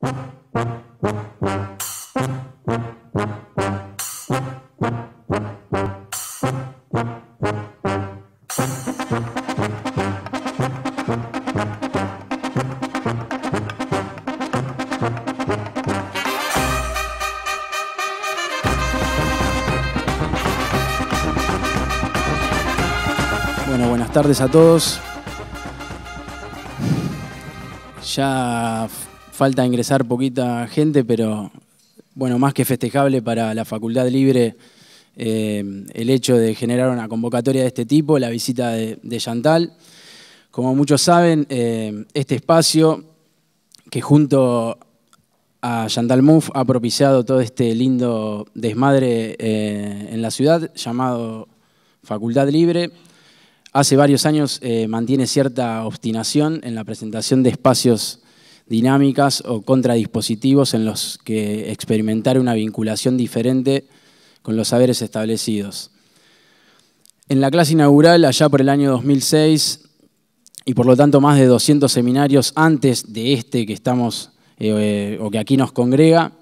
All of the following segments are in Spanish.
Bueno, Buenas tardes a todos. Ya falta ingresar poquita gente, pero bueno, más que festejable para la Facultad Libre eh, el hecho de generar una convocatoria de este tipo, la visita de, Chantal. Como muchos saben, eh, este espacio que junto a Chantal Mouffe ha propiciado todo este lindo desmadre eh, en la ciudad llamado Facultad Libre. Hace varios años mantiene cierta obstinación en la presentación de espacios dinámicas o contradispositivos en los que experimentar una vinculación diferente con los saberes establecidos. En la clase inaugural, allá por el año 2006, y por lo tanto más de 200 seminarios antes de este que estamos eh, o que aquí nos congrega,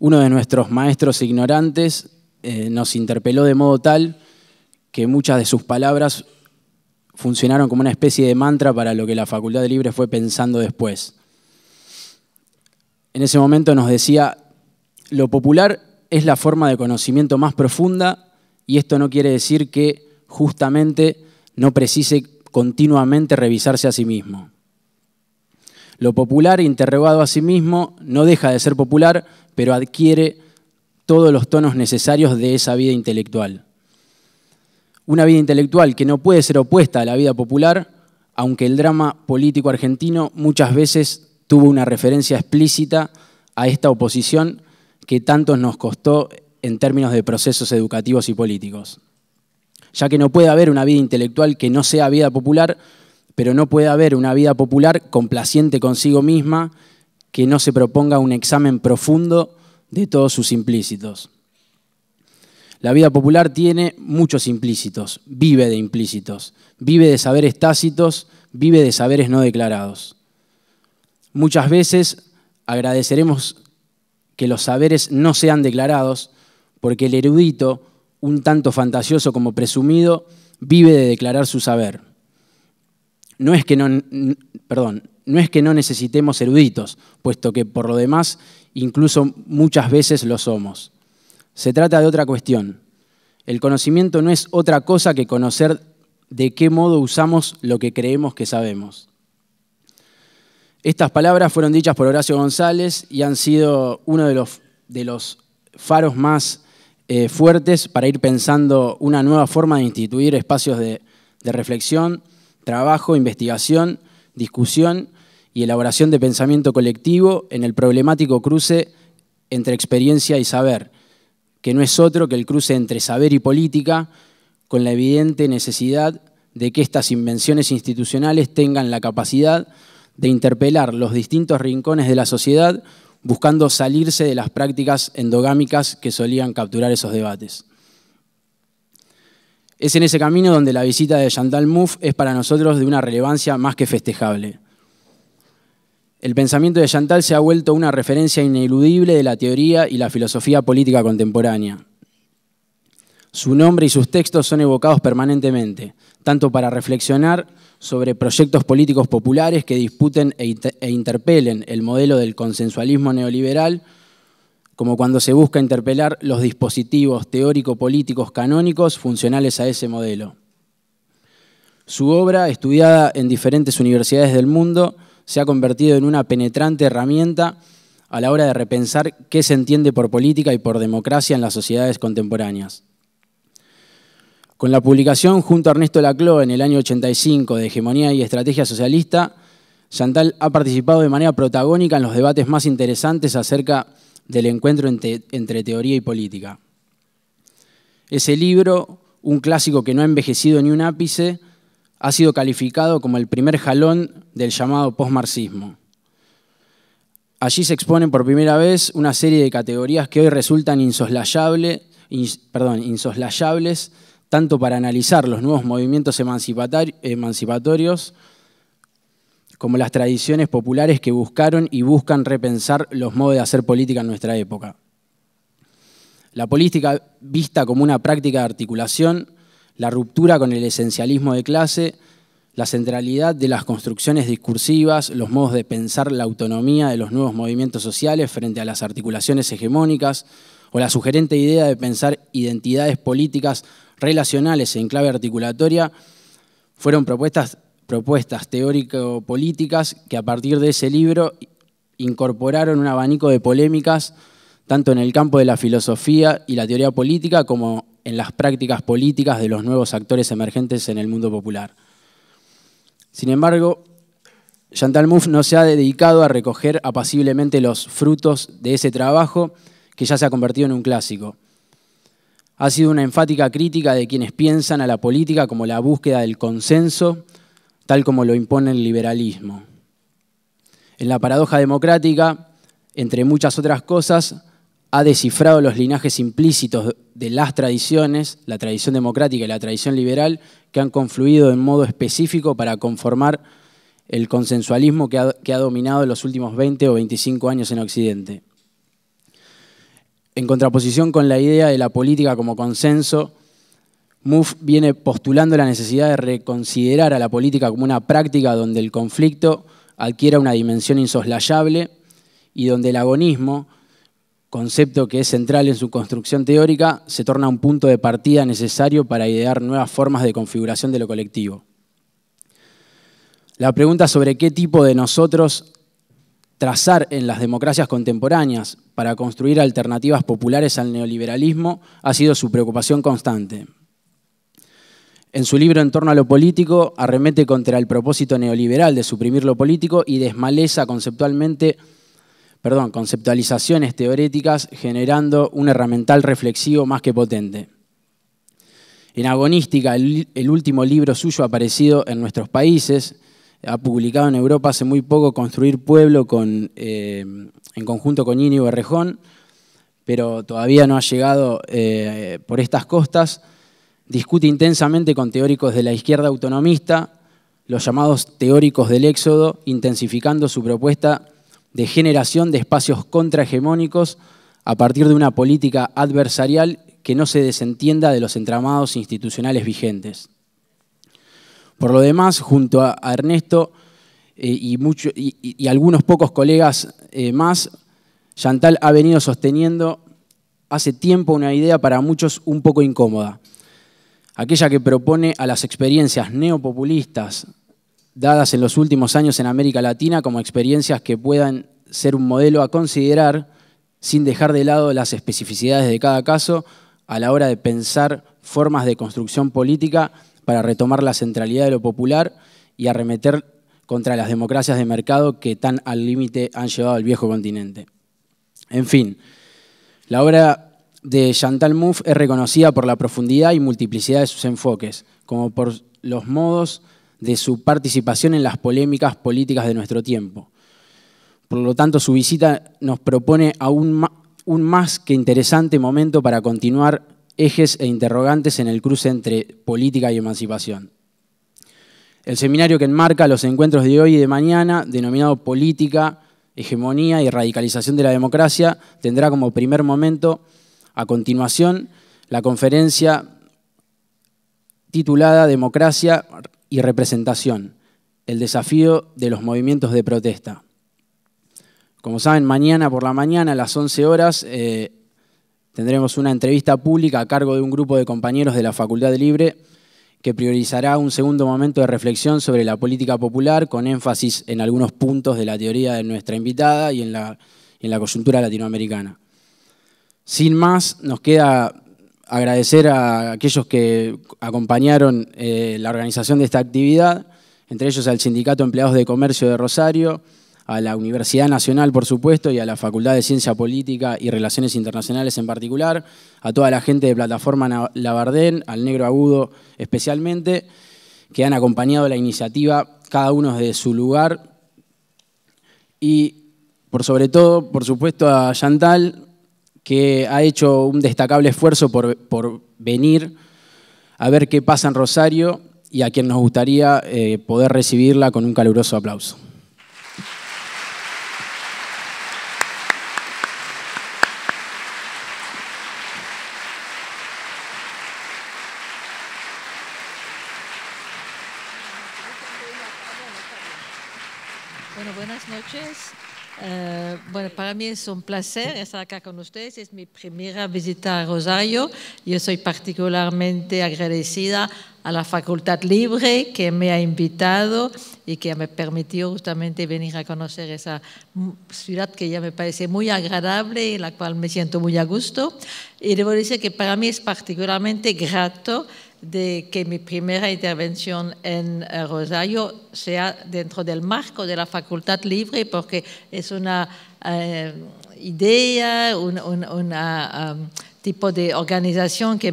uno de nuestros maestros ignorantes eh, nos interpeló de modo tal que muchas de sus palabras funcionaron como una especie de mantra para lo que la Facultad de Libre fue pensando después en ese momento nos decía, lo popular es la forma de conocimiento más profunda y esto no quiere decir que justamente no precise continuamente revisarse a sí mismo. Lo popular, interrogado a sí mismo, no deja de ser popular, pero adquiere todos los tonos necesarios de esa vida intelectual. Una vida intelectual que no puede ser opuesta a la vida popular, aunque el drama político argentino muchas veces tuvo una referencia explícita a esta oposición que tantos nos costó en términos de procesos educativos y políticos. Ya que no puede haber una vida intelectual que no sea vida popular, pero no puede haber una vida popular complaciente consigo misma que no se proponga un examen profundo de todos sus implícitos. La vida popular tiene muchos implícitos, vive de implícitos, vive de saberes tácitos, vive de saberes no declarados. Muchas veces agradeceremos que los saberes no sean declarados porque el erudito, un tanto fantasioso como presumido, vive de declarar su saber. No es que no, no es que no necesitemos eruditos, puesto que por lo demás incluso muchas veces lo somos. Se trata de otra cuestión. El conocimiento no es otra cosa que conocer de qué modo usamos lo que creemos que sabemos. Estas palabras fueron dichas por Horacio González y han sido uno de los, faros más eh, fuertes para ir pensando una nueva forma de instituir espacios de, de reflexión, trabajo, investigación, discusión y elaboración de pensamiento colectivo en el problemático cruce entre experiencia y saber, que no es otro que el cruce entre saber y política, con la evidente necesidad de que estas invenciones institucionales tengan la capacidad de interpelar los distintos rincones de la sociedad buscando salirse de las prácticas endogámicas que solían capturar esos debates. Es en ese camino donde la visita de Chantal Mouffe es para nosotros de una relevancia más que festejable. El pensamiento de Chantal se ha vuelto una referencia ineludible de la teoría y la filosofía política contemporánea. Su nombre y sus textos son evocados permanentemente, tanto para reflexionar sobre proyectos políticos populares que disputen e, e interpelen el modelo del consensualismo neoliberal, como cuando se busca interpelar los dispositivos teórico-políticos canónicos funcionales a ese modelo. Su obra, estudiada en diferentes universidades del mundo, se ha convertido en una penetrante herramienta a la hora de repensar qué se entiende por política y por democracia en las sociedades contemporáneas. Con la publicación junto a Ernesto Laclau en el año 85 de Hegemonía y Estrategia Socialista, Chantal ha participado de manera protagónica en los debates más interesantes acerca del encuentro entre, teoría y política. Ese libro, un clásico que no ha envejecido ni un ápice, ha sido calificado como el primer jalón del llamado postmarxismo. Allí se exponen por primera vez una serie de categorías que hoy resultan perdón, insoslayables tanto para analizar los nuevos movimientos emancipatorios como las tradiciones populares que buscaron y buscan repensar los modos de hacer política en nuestra época. La política vista como una práctica de articulación, la ruptura con el esencialismo de clase, la centralidad de las construcciones discursivas, los modos de pensar la autonomía de los nuevos movimientos sociales frente a las articulaciones hegemónicas, o la sugerente idea de pensar identidades políticas relacionales en clave articulatoria fueron propuestas, propuestas teórico-políticas que a partir de ese libro incorporaron un abanico de polémicas tanto en el campo de la filosofía y la teoría política como en las prácticas políticas de los nuevos actores emergentes en el mundo popular. Sin embargo, Chantal Mouffe no se ha dedicado a recoger apaciblemente los frutos de ese trabajo que ya se ha convertido en un clásico ha sido una enfática crítica de quienes piensan a la política como la búsqueda del consenso, tal como lo impone el liberalismo. En la paradoja democrática, entre muchas otras cosas, ha descifrado los linajes implícitos de las tradiciones, la tradición democrática y la tradición liberal, que han confluido en modo específico para conformar el consensualismo que ha, dominado en dominado los últimos 20 o 25 años en Occidente. En contraposición con la idea de la política como consenso, Mouffe viene postulando la necesidad de reconsiderar a la política como una práctica donde el conflicto adquiera una dimensión insoslayable y donde el agonismo, concepto que es central en su construcción teórica, se torna un punto de partida necesario para idear nuevas formas de configuración de lo colectivo. La pregunta sobre qué tipo de nosotros trazar en las democracias contemporáneas para construir alternativas populares al neoliberalismo ha sido su preocupación constante. En su libro En torno a lo político, arremete contra el propósito neoliberal de suprimir lo político y desmaleza conceptualmente, perdón, conceptualizaciones teoréticas generando un herramental reflexivo más que potente. En Agonística, el último libro suyo aparecido en nuestros países, ha publicado en Europa hace muy poco Construir Pueblo eh, en conjunto con Íñigo Berrejón, pero todavía no ha llegado eh, por estas costas. Discute intensamente con teóricos de la izquierda autonomista, los llamados teóricos del éxodo, intensificando su propuesta de generación de espacios contrahegemónicos a partir de una política adversarial que no se desentienda de los entramados institucionales vigentes. Por lo demás, junto a Ernesto eh, y, algunos pocos colegas eh, más, Chantal ha venido sosteniendo hace tiempo una idea para muchos un poco incómoda, aquella que propone a las experiencias neopopulistas dadas en los últimos años en América Latina como experiencias que puedan ser un modelo a considerar sin dejar de lado las especificidades de cada caso a la hora de pensar formas de construcción política para retomar la centralidad de lo popular y arremeter contra las democracias de mercado que tan al límite han llevado al viejo continente. En fin, la obra de Chantal Mouffe es reconocida por la profundidad y multiplicidad de sus enfoques, como por los modos de su participación en las polémicas políticas de nuestro tiempo. Por lo tanto, su visita nos propone aún un más que interesante momento para continuar ejes e interrogantes en el cruce entre política y emancipación. El seminario que enmarca los encuentros de hoy y de mañana, denominado Política, Hegemonía y Radicalización de la Democracia, tendrá como primer momento, a continuación, la conferencia titulada Democracia y Representación, el desafío de los movimientos de protesta. Como saben, mañana por la mañana a las 11 horas, eh, Tendremos una entrevista pública a cargo de un grupo de compañeros de la Facultad Libre que priorizará un segundo momento de reflexión sobre la política popular con énfasis en algunos puntos de la teoría de nuestra invitada y en la, coyuntura latinoamericana. Sin más, nos queda agradecer a aquellos que acompañaron eh, la organización de esta actividad, entre ellos al Sindicato de Empleados de Comercio de Rosario, a la Universidad Nacional, por supuesto, y a la Facultad de Ciencia Política y Relaciones Internacionales en particular, a toda la gente de Plataforma Labardén, al Negro Agudo especialmente, que han acompañado la iniciativa, cada uno desde su lugar. Y por sobre todo, por supuesto, a Chantal, que ha hecho un destacable esfuerzo por, venir a ver qué pasa en Rosario y a quien nos gustaría eh, poder recibirla con un caluroso aplauso. Bueno, para mí es un placer estar acá con ustedes. Es mi primera visita a Rosario. Yo soy particularmente agradecida a la Facultad Libre que me ha invitado y que me permitió justamente venir a conocer esa ciudad que ya me parece muy agradable y la cual me siento muy a gusto. Y debo decir que para mí es particularmente grato de que mi primera intervención en eh, Rosario sea dentro del marco de la Facultad Libre porque es una eh, idea, un, um, tipo de organización que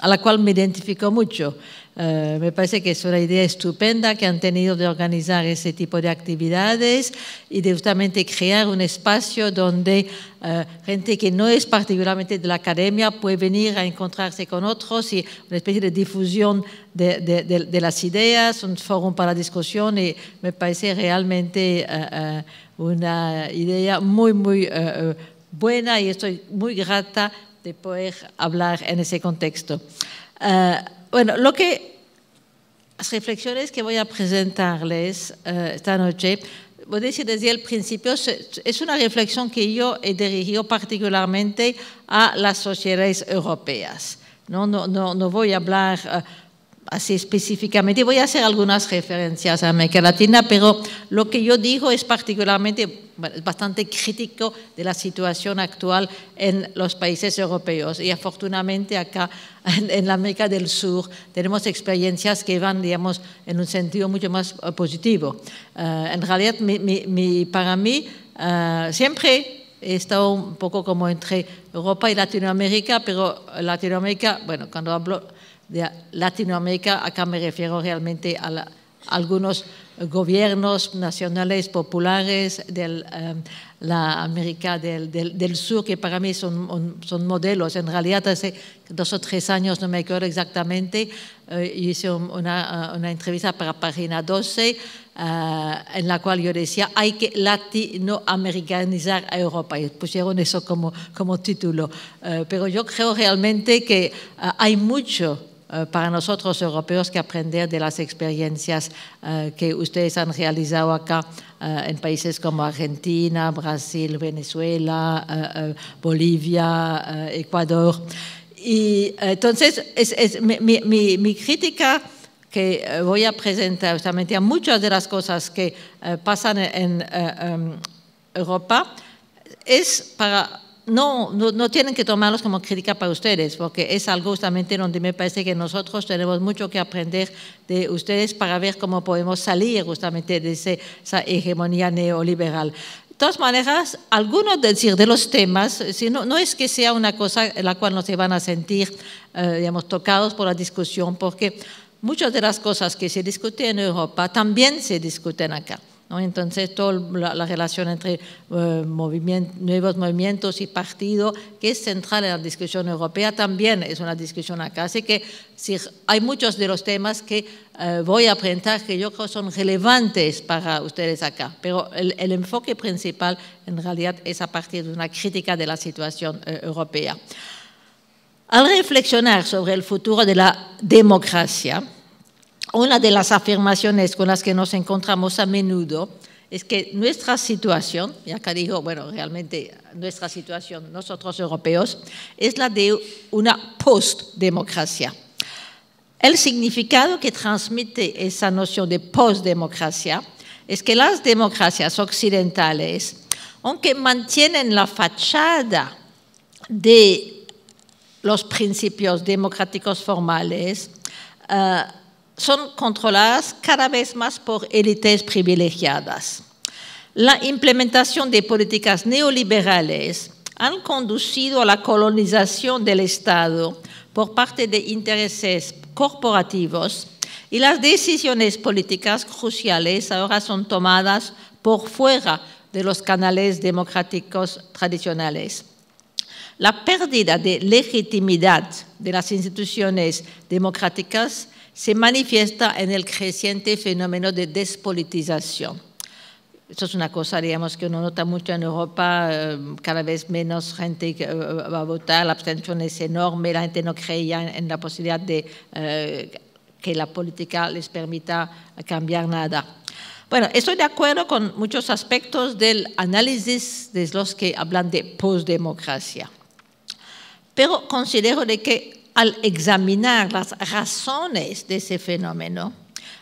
a la cual me identifico mucho. Eh, me parece que es una idea estupenda que han tenido de organizar ese tipo de actividades y de justamente crear un espacio donde eh, gente que no es particularmente de la academia puede venir a encontrarse con otros y una especie de difusión de, las ideas, un foro para la discusión y me parece realmente una idea muy, muy eh, eh, buena y estoy muy grata de poder hablar en ese contexto. Eh, bueno, lo que las reflexiones que voy a presentarles esta noche, voy a decir desde el principio, es una reflexión que yo he dirigido particularmente a las sociedades europeas. no, no voy a hablar así específicamente. Voy a hacer algunas referencias a América Latina, pero lo que yo digo es particularmente bastante crítico de la situación actual en los países europeos. Y afortunadamente acá en, la América del Sur tenemos experiencias que van, digamos, en un sentido mucho más eh, positivo. Eh, en realidad, mi, para mí, eh, siempre he estado un poco como entre Europa y Latinoamérica, pero Latinoamérica, bueno, cuando hablo de Latinoamérica, acá me refiero realmente a, algunos gobiernos nacionales populares de em, la América del, Sur, que para mí son, son, modelos. En realidad, hace dos o tres años, no me acuerdo exactamente, eh, hice eh, una, entrevista para Página 12, eh, en la cual yo decía, hay que latinoamericanizar a Europa, y pusieron eso como, como título. pero yo creo realmente que hay mucho eh, para nosotros europeos que aprender de las experiencias eh, que ustedes han realizado acá eh, en países como Argentina, Brasil, Venezuela, Bolivia, Ecuador. Y entonces, es, mi, crítica que voy a presentar justamente a muchas de las cosas que pasan en em, Europa es para no, tienen que tomarlos como crítica para ustedes, porque es algo justamente donde me parece que nosotros tenemos mucho que aprender de ustedes para ver cómo podemos salir justamente de esa hegemonía neoliberal. De todas maneras, algunos decir, de los temas, eh, no, no es que sea una cosa en la cual no se van a sentir, eh, digamos, tocados por la discusión, porque muchas de las cosas que se discuten en Europa también se discuten acá. Entonces, toda la, relación entre eh, nuevos movimientos y partidos, que es central en la discusión europea, también es una discusión acá. Así que si hay muchos de los temas que eh, voy a presentar que yo creo son relevantes para ustedes acá, pero el, enfoque principal en realidad es a partir de una crítica de la situación eh, europea. Al reflexionar sobre el futuro de la democracia, una de las afirmaciones con las que nos encontramos a menudo es que nuestra situación, y acá digo, bueno, realmente nuestra situación, nosotros europeos, es la de una postdemocracia. El significado que transmite esa noción de postdemocracia es que las democracias occidentales, aunque mantienen la fachada de los principios democráticos formales, eh, son controladas cada vez más por élites privilegiadas. La implementación de políticas neoliberales han conducido a la colonización del Estado por parte de intereses corporativos y las decisiones políticas cruciales ahora son tomadas por fuera de los canales democráticos tradicionales. La pérdida de legitimidad de las instituciones democráticas se manifiesta en el creciente fenómeno de despolitización. Eso es una cosa, digamos, que uno nota mucho en Europa, eh, cada vez menos gente eh, va a votar, la abstención es enorme, la gente no creía en la posibilidad de eh, que la política les permita cambiar nada. Bueno, estoy de acuerdo con muchos aspectos del análisis de los que hablan de postdemocracia, pero considero de que al examinar las razones de ese fenómeno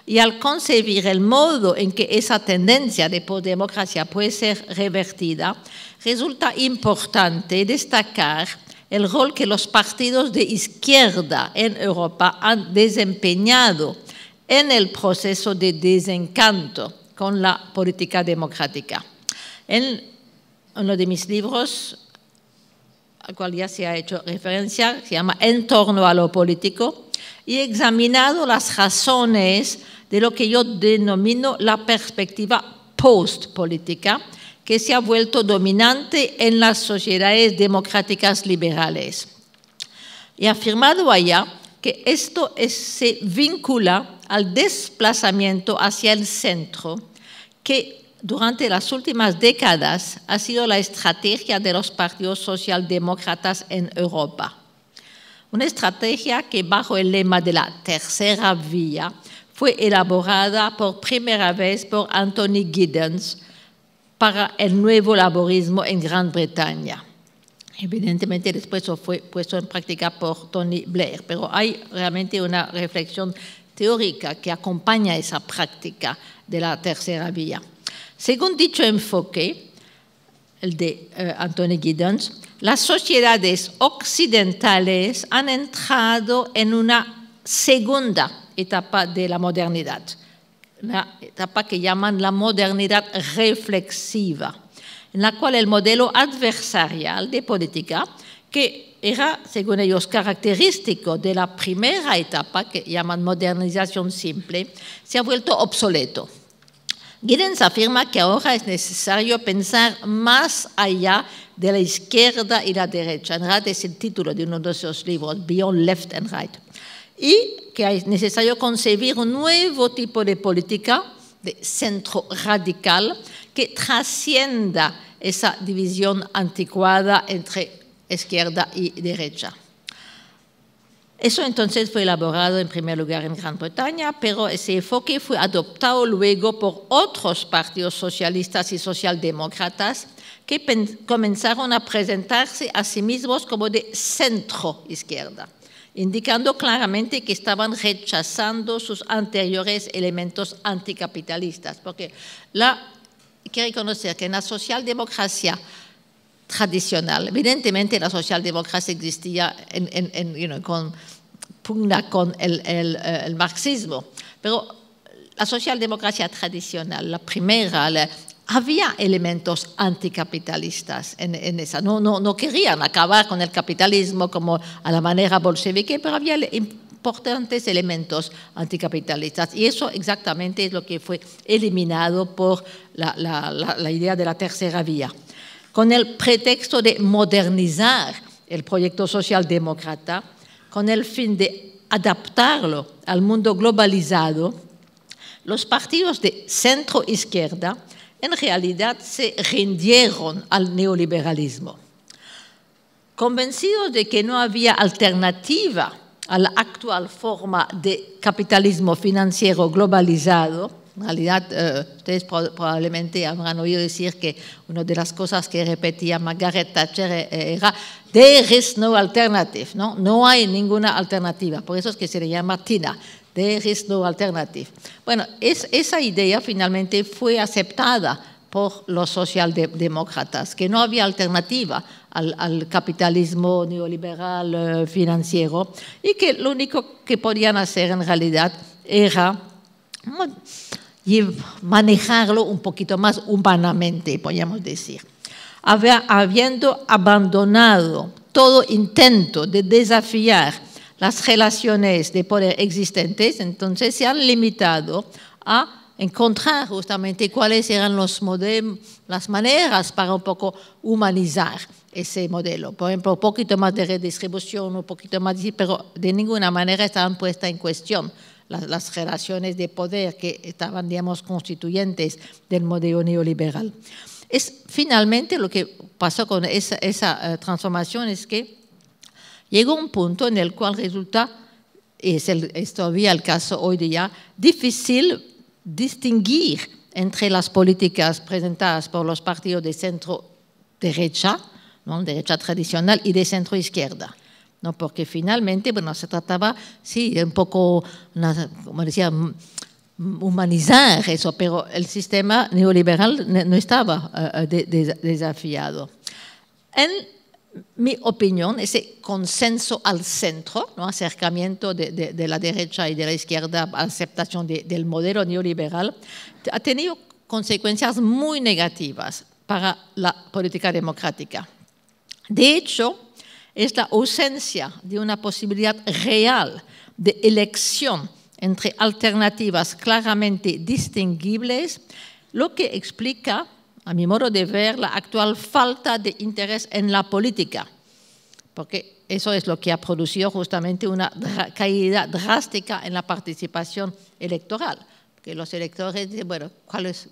y al concebir el modo en que esa tendencia de democracia puede ser revertida, resulta importante destacar el rol que los partidos de izquierda en Europa han desempeñado en el proceso de desencanto con la política democrática. En uno de mis libros, al cual ya se ha hecho referencia, se llama En torno a lo político, y he examinado las razones de lo que yo denomino la perspectiva post-política, que se ha vuelto dominante en las sociedades democráticas liberales. He afirmado allá que esto se vincula al desplazamiento hacia el centro, que durante las últimas décadas ha sido la estrategia de los partidos socialdemócratas en Europa. Una estrategia que bajo el lema de la tercera vía fue elaborada por primera vez por Anthony Giddens para el nuevo laborismo en Gran Bretaña. Evidentemente después fue puesto en práctica por Tony Blair, pero hay realmente una reflexión teórica que acompaña esa práctica de la tercera vía. Según dicho enfoque, el de eh, Anthony Giddens, las sociedades occidentales han entrado en una segunda etapa de la modernidad, una etapa que llaman la modernidad reflexiva, en la cual el modelo adversarial de política, que era, según ellos, característico de la primera etapa, que llaman modernización simple, se ha vuelto obsoleto Giddens afirma que ahora es necesario pensar más allá de la izquierda y la derecha. En realidad es el título de uno de sus libros, Beyond Left and Right. Y que es necesario concebir un nuevo tipo de política de centro radical que trascienda esa división anticuada entre izquierda y derecha. Eso entonces fue elaborado en primer lugar en Gran Bretaña, pero ese enfoque fue adoptado luego por otros partidos socialistas y socialdemócratas que comenzaron a presentarse a sí mismos como de centro izquierda, indicando claramente que estaban rechazando sus anteriores elementos anticapitalistas, porque hay que reconocer que en la socialdemocracia tradicional. Evidentemente la socialdemocracia existía en, con pugna con eh, el, marxismo, pero la socialdemocracia tradicional, la primera, había elementos anticapitalistas en, esa. No, no, no, querían acabar con el capitalismo como a la manera bolchevique, pero había importantes elementos anticapitalistas. Y eso exactamente es lo que fue eliminado por la, la idea de la tercera vía con el pretexto de modernizar el proyecto socialdemócrata, con el fin de adaptarlo al mundo globalizado, los partidos de centro izquierda en realidad se rindieron al neoliberalismo. Convencidos de que no había alternativa a la actual forma de capitalismo financiero globalizado, en realidad, eh, ustedes probablemente habrán oído decir que una de las cosas que repetía Margaret Thatcher eh, eh, era, there is no alternative, ¿no? No hay ninguna alternativa. Por eso es que se le llama TINA, there is no alternative. Bueno, esa idea finalmente fue aceptada por los socialdemócratas, que no había alternativa al, al, capitalismo neoliberal financiero y que lo único que podían hacer en realidad era y manejarlo un poquito más humanamente, podríamos decir. Habiendo abandonado todo intento de desafiar las relaciones de poder existentes, entonces se han limitado a encontrar justamente cuáles eran los las maneras para un poco humanizar ese modelo. Por ejemplo, un poquito más de redistribución, un poquito más, pero de ninguna manera estaban puestas en cuestión las, relaciones generaciones de poder que estaban, digamos, constituyentes del modelo neoliberal. Es, finalmente, lo que pasó con esa, eh, transformación es que llegó un punto en el cual resulta, y es, todavía el caso hoy día, difícil distinguir entre las políticas presentadas por los partidos de centro derecha, derecha tradicional, y de centro izquierda. ¿no? porque finalmente bueno, se trataba, sí, un poco, como decía, humanizar eso, pero el sistema neoliberal no estaba eh, eh, desafiado. En mi opinión, ese consenso al centro, ¿no? acercamiento de, la derecha y de la izquierda aceptación del modelo neoliberal, ha tenido consecuencias muy negativas para la política democrática. De hecho, es la ausencia de una posibilidad real de elección entre alternativas claramente distinguibles, lo que explica, a mi modo de ver, la actual falta de interés en la política, porque eso es lo que ha producido justamente una caída drástica en la participación electoral, que los electores dicen, bueno, ¿cuál es,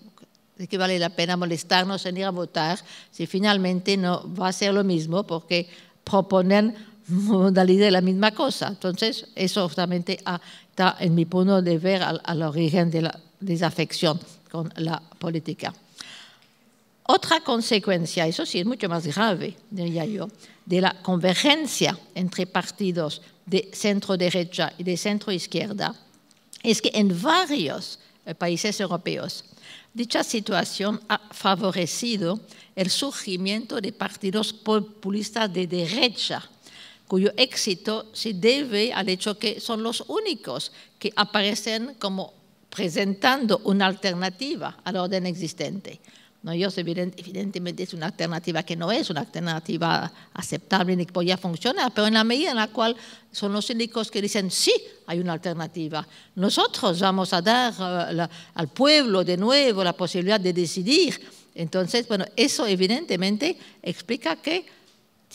que vale la pena molestarnos en ir a votar si finalmente no va a ser lo mismo porque proponen modalidad de la misma cosa. Entonces, eso obviamente ah, está en mi punto de ver al, al origen de la desafección con la política. Otra consecuencia, eso sí es mucho más grave, diría yo, de la convergencia entre partidos de centro derecha y de centro izquierda es que en varios eh, países europeos Dicha situación ha favorecido el surgimiento de partidos populistas de derecha, cuyo éxito se debe al hecho que son los únicos que aparecen como presentando una alternativa al orden existente ellos evidentemente es una alternativa que no es una alternativa aceptable ni que podría funcionar, pero en la medida en la cual son los síndicos que dicen, sí, hay una alternativa, nosotros vamos a dar eh, al pueblo de nuevo la posibilidad de decidir. Entonces, bueno, eso evidentemente explica que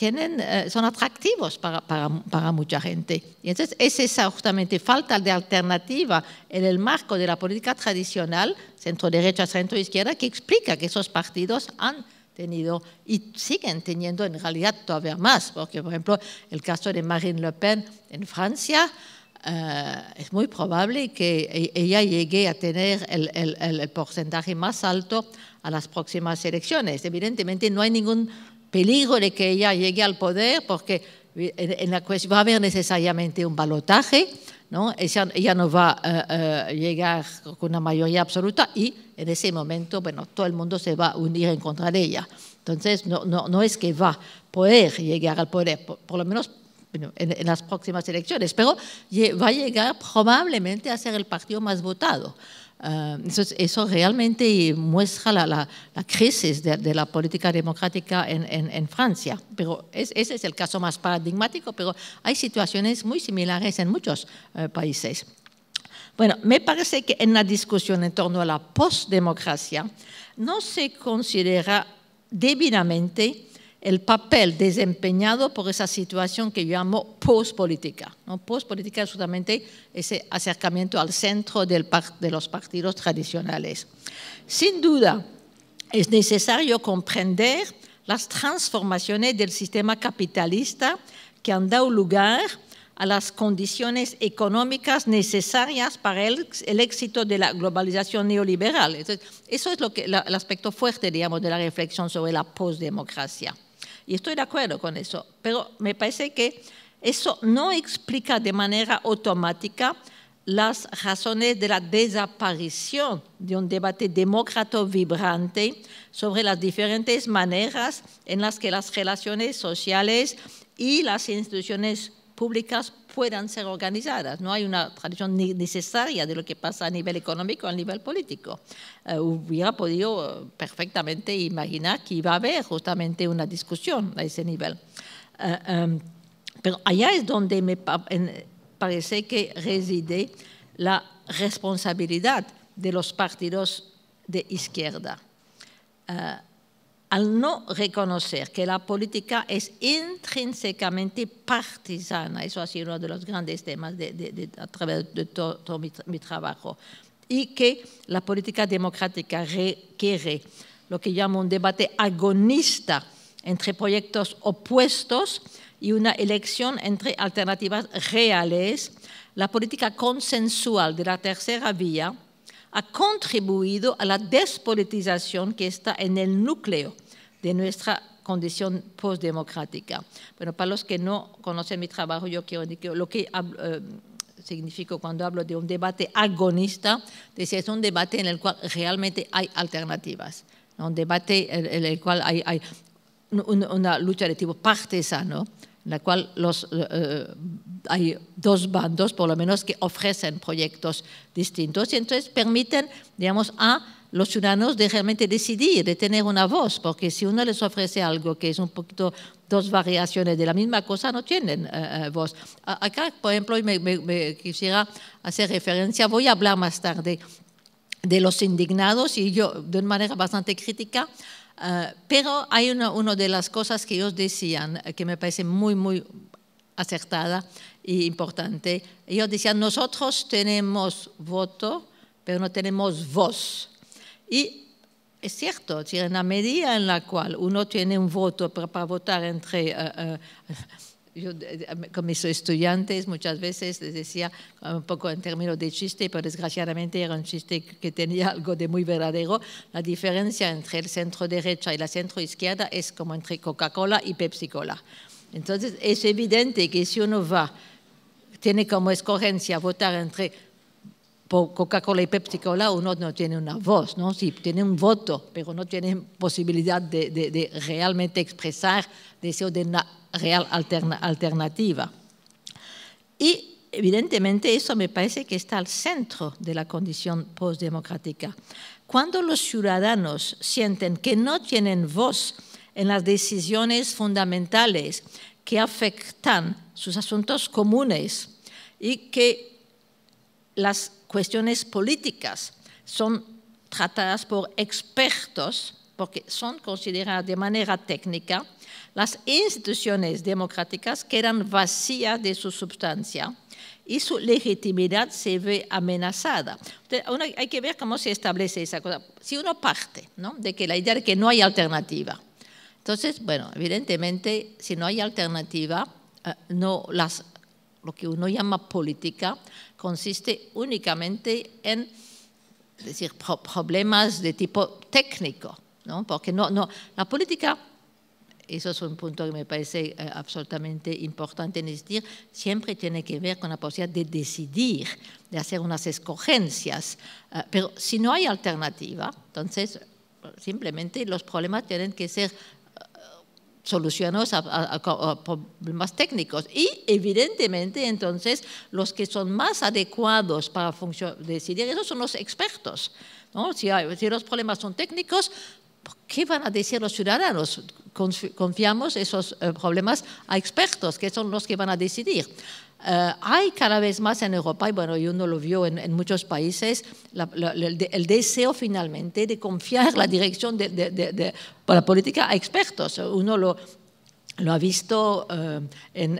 eh, son atractivos para, para, para, mucha gente. Y entonces es esa justamente falta de alternativa en el marco de la política tradicional, centro derecha, centro izquierda, que explica que esos partidos han tenido y siguen teniendo en realidad todavía más, porque por ejemplo el caso de Marine Le Pen en Francia, eh, es muy probable que e, ella llegue a tener el, el porcentaje más alto a las próximas elecciones. Evidentemente no hay ningún peligro de que ella llegue al poder, porque eh, en la cuestión, va a haber necesariamente un balotaje, ¿no? Ella, no va a, eh, eh, llegar con una mayoría absoluta y en ese momento, bueno, todo el mundo se va a unir en contra de ella. Entonces, no, no, no es que va a poder llegar al poder, por, lo menos en, las próximas elecciones, pero va a llegar probablemente a ser el partido más votado. Ah, eso, realmente muestra la, crisis de, la política democrática en, Francia. Pero ese es el caso más paradigmático, pero hay situaciones muy similares en muchos eh, países. Bueno, me parece que en la discusión en torno a la postdemocracia no se considera debidamente el papel desempeñado por esa situación que yo llamo postpolítica. ¿no? Postpolítica es justamente ese acercamiento al centro de los partidos tradicionales. Sin duda, es necesario comprender las transformaciones del sistema capitalista que han dado lugar a las condiciones económicas necesarias para el, éxito de la globalización neoliberal. eso es lo que, el aspecto fuerte, digamos, de la reflexión sobre la postdemocracia y estoy de acuerdo con eso, pero me parece que eso no explica de manera automática las razones de la desaparición de un debate demócrata vibrante sobre las diferentes maneras en las que las relaciones sociales y las instituciones públicas puedan ser organizadas. No hay una tradición necesaria de lo que pasa a nivel económico, a nivel político. Eh, hubiera podido perfectamente imaginar que iba a haber justamente una discusión a ese nivel. Eh, em, pero allá es donde me parece que reside la responsabilidad de los partidos de izquierda. Eh, al no reconocer que la política es intrínsecamente partisana, eso ha sido uno de los grandes temas de, a través de todo, mi, mi, trabajo, y que la política democrática requiere lo que llamo un debate agonista entre proyectos opuestos y una elección entre alternativas reales, la política consensual de la tercera vía ha contribuido a la despolitización que está en el núcleo de nuestra condición postdemocrática. Bueno, para los que no conocen mi trabajo, yo quiero indicar lo que significa eh, significo cuando hablo de un debate agonista, decir, es un debate en el cual realmente hay alternativas, un debate en el cual hay, una, lucha de tipo partisano en la cual los, eh, eh, hay dos bandos, por lo menos, que ofrecen proyectos distintos y entonces permiten, digamos, a los ciudadanos de realmente decidir, de tener una voz, porque si uno les ofrece algo que es un poquito dos variaciones de la misma cosa, no tienen eh, voz. Acá, por ejemplo, me, me quisiera hacer referencia, voy a hablar más tarde de los indignados y yo de una manera bastante crítica Ah, pero hay una, de las cosas que ellos decían, eh, que me parece muy, muy acertada e importante. Ellos decían, nosotros tenemos voto, pero no tenemos voz. Y es cierto, en la medida en la cual uno tiene un voto para, votar entre... Eh, eh, yo eh, eh, con mis estudiantes muchas veces les decía, ah, un poco en términos de chiste, pero desgraciadamente era un chiste que tenía algo de muy verdadero, la diferencia entre el centro derecha y la centro izquierda es como entre Coca-Cola y Pepsi-Cola. Entonces es evidente que si uno va, tiene como escogencia votar entre Coca-Cola y Pepsi-Cola uno no tiene una voz, ¿no? tiene un voto, pero no tiene posibilidad de, realmente expresar deseo de una real alternativa. Y evidentemente eso me parece que está al centro de la condición postdemocrática. Cuando los ciudadanos sienten que no tienen voz en las decisiones fundamentales que afectan sus asuntos comunes y que las cuestiones políticas son tratadas por expertos porque son consideradas de manera técnica, las instituciones democráticas quedan vacías de su sustancia y su legitimidad se ve amenazada. hay que ver cómo se establece esa cosa. Si uno parte ¿no? de que la idea de que no hay alternativa, entonces, bueno, evidentemente, si no hay alternativa, eh, no las, lo que uno llama política consiste únicamente en decir, problemas de tipo técnico, ¿no? porque no, la política, eso es un punto que me parece eh, absolutamente importante insistir, siempre tiene que ver con la posibilidad de decidir, de hacer unas escogencias, eh, pero si no hay alternativa, entonces simplemente los problemas tienen que ser soluciones a, problemas técnicos. Y evidentemente entonces los que son más adecuados para decidir esos son los expertos. ¿no? Si, si los problemas son técnicos, ¿qué van a decir los ciudadanos? Confiamos esos eh, problemas a expertos, que son los que van a decidir. Eh, hay cada vez más en Europa, y bueno, yo lo vio en, muchos países, el, deseo finalmente de confiar la dirección de, la política a expertos. Uno lo, lo ha visto eh, eh,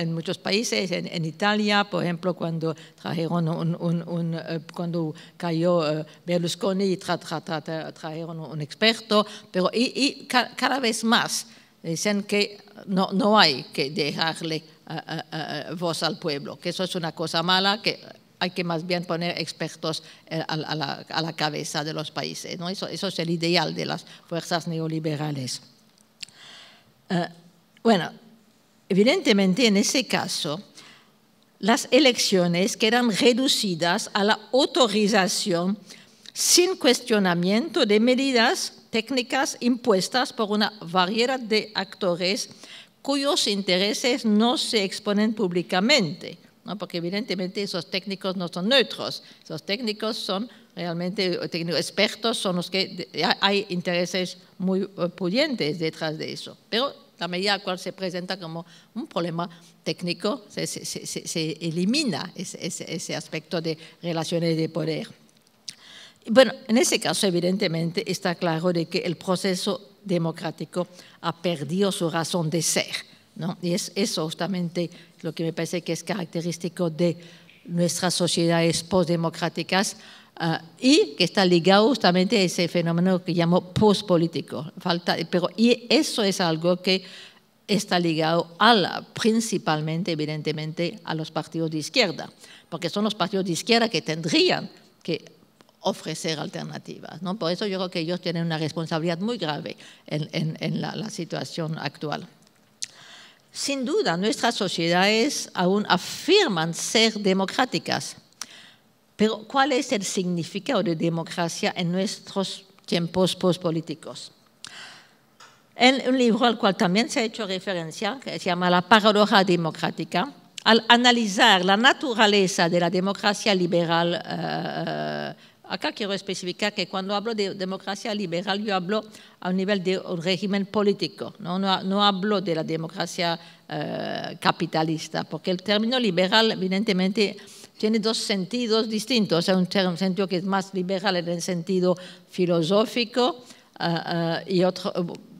en, muchos países, en, Italia, por ejemplo, cuando trajeron un, cuando cayó Berlusconi y tra, trajeron un experto, pero y, y, cada vez más dicen que no, no hay que dejarle voz al pueblo, que eso es una cosa mala, que hay que más bien poner expertos eh, a la, cabeza de los países. ¿no? Eso, eso, es el ideal de las fuerzas neoliberales. Eh, bueno, evidentemente en ese caso, las elecciones quedan reducidas a la autorización sin cuestionamiento de medidas técnicas impuestas por una variedad de actores cuyos intereses no se exponen públicamente, porque evidentemente esos técnicos no son neutros, esos técnicos son realmente eh, expertos, son los que hay intereses muy eh, pudientes detrás de eso. Pero la medida cual se presenta como un problema técnico, se, elimina ese, aspecto de relaciones de poder. Bueno, en ese caso, evidentemente, está claro de que el proceso democrático ha perdido su razón de ser. ¿no? Y es eso justamente lo que me parece que es característico de nuestras sociedades postdemocráticas ah, y que está ligado justamente a ese fenómeno que llamo postpolítico. pero, y eso es algo que está ligado a principalmente, evidentemente, a los partidos de izquierda, porque son los partidos de izquierda que tendrían que ofrecer alternativas. ¿no? Por eso yo creo que ellos tienen una responsabilidad muy grave en, la, situación actual. Sin duda, nuestras sociedades aún afirman ser democráticas, pero ¿cuál es el significado de democracia en nuestros tiempos postpolíticos? En un libro al cual también se ha hecho referencia, que se llama La paradoja democrática, al analizar la naturaleza de la democracia liberal eh, Acá quiero especificar que cuando hablo de democracia liberal, yo hablo a nivel de un régimen político, no, hablo de la democracia eh, capitalista, porque el término liberal evidentemente tiene dos sentidos distintos, un, un sentido que es más liberal en el sentido filosófico eh, eh, y otro,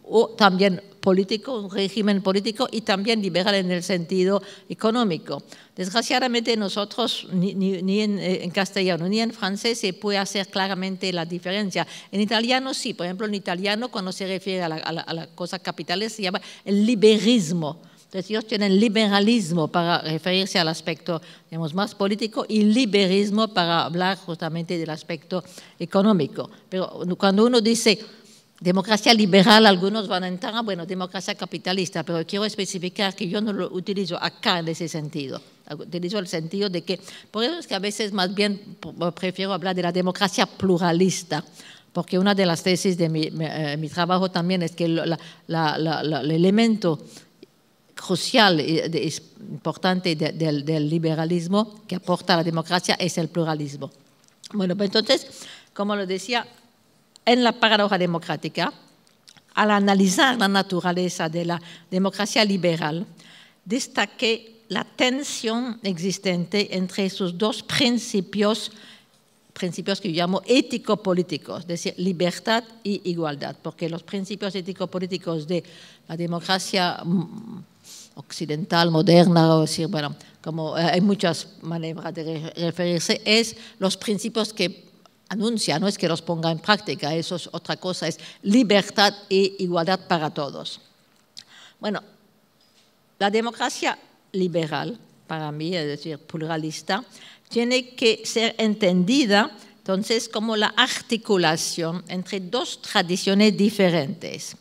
o también político, un régimen político y también liberal en el sentido económico. Desgraciadamente nosotros, ni, eh, en, castellano ni en francés, se puede hacer claramente la diferencia. En italiano sí, por ejemplo, en italiano cuando se refiere a, la, las cosas capitales se llama el liberismo. Entonces ellos tienen liberalismo para referirse al aspecto digamos, más político y liberismo para hablar justamente del aspecto económico. Pero cuando uno dice democracia liberal, algunos van a entrar, bueno, democracia capitalista, pero quiero especificar que yo no lo utilizo acá en ese sentido. Utilizo el sentido de que, por eso es que a veces más bien prefiero hablar de la democracia pluralista, porque una de las tesis de mi, eh, trabajo también es que el elemento crucial importante del, del liberalismo que aporta la democracia es el pluralismo. Bueno, pues entonces, como lo decía, en la paradoja democrática, al analizar la naturaleza de la democracia liberal, destaque la tensión existente entre esos dos principios, principios que yo llamo ético-políticos, es decir, libertad y igualdad, porque los principios ético-políticos de la democracia mm, occidental, moderna, o decir, bueno, como eh, hay muchas maneras de referirse, es los principios que anuncia, no es que los ponga en práctica, eso es otra cosa, es libertad e igualdad para todos. Bueno, la democracia liberal, para mí, es decir, pluralista, tiene que ser entendida entonces como la articulación entre dos tradiciones diferentes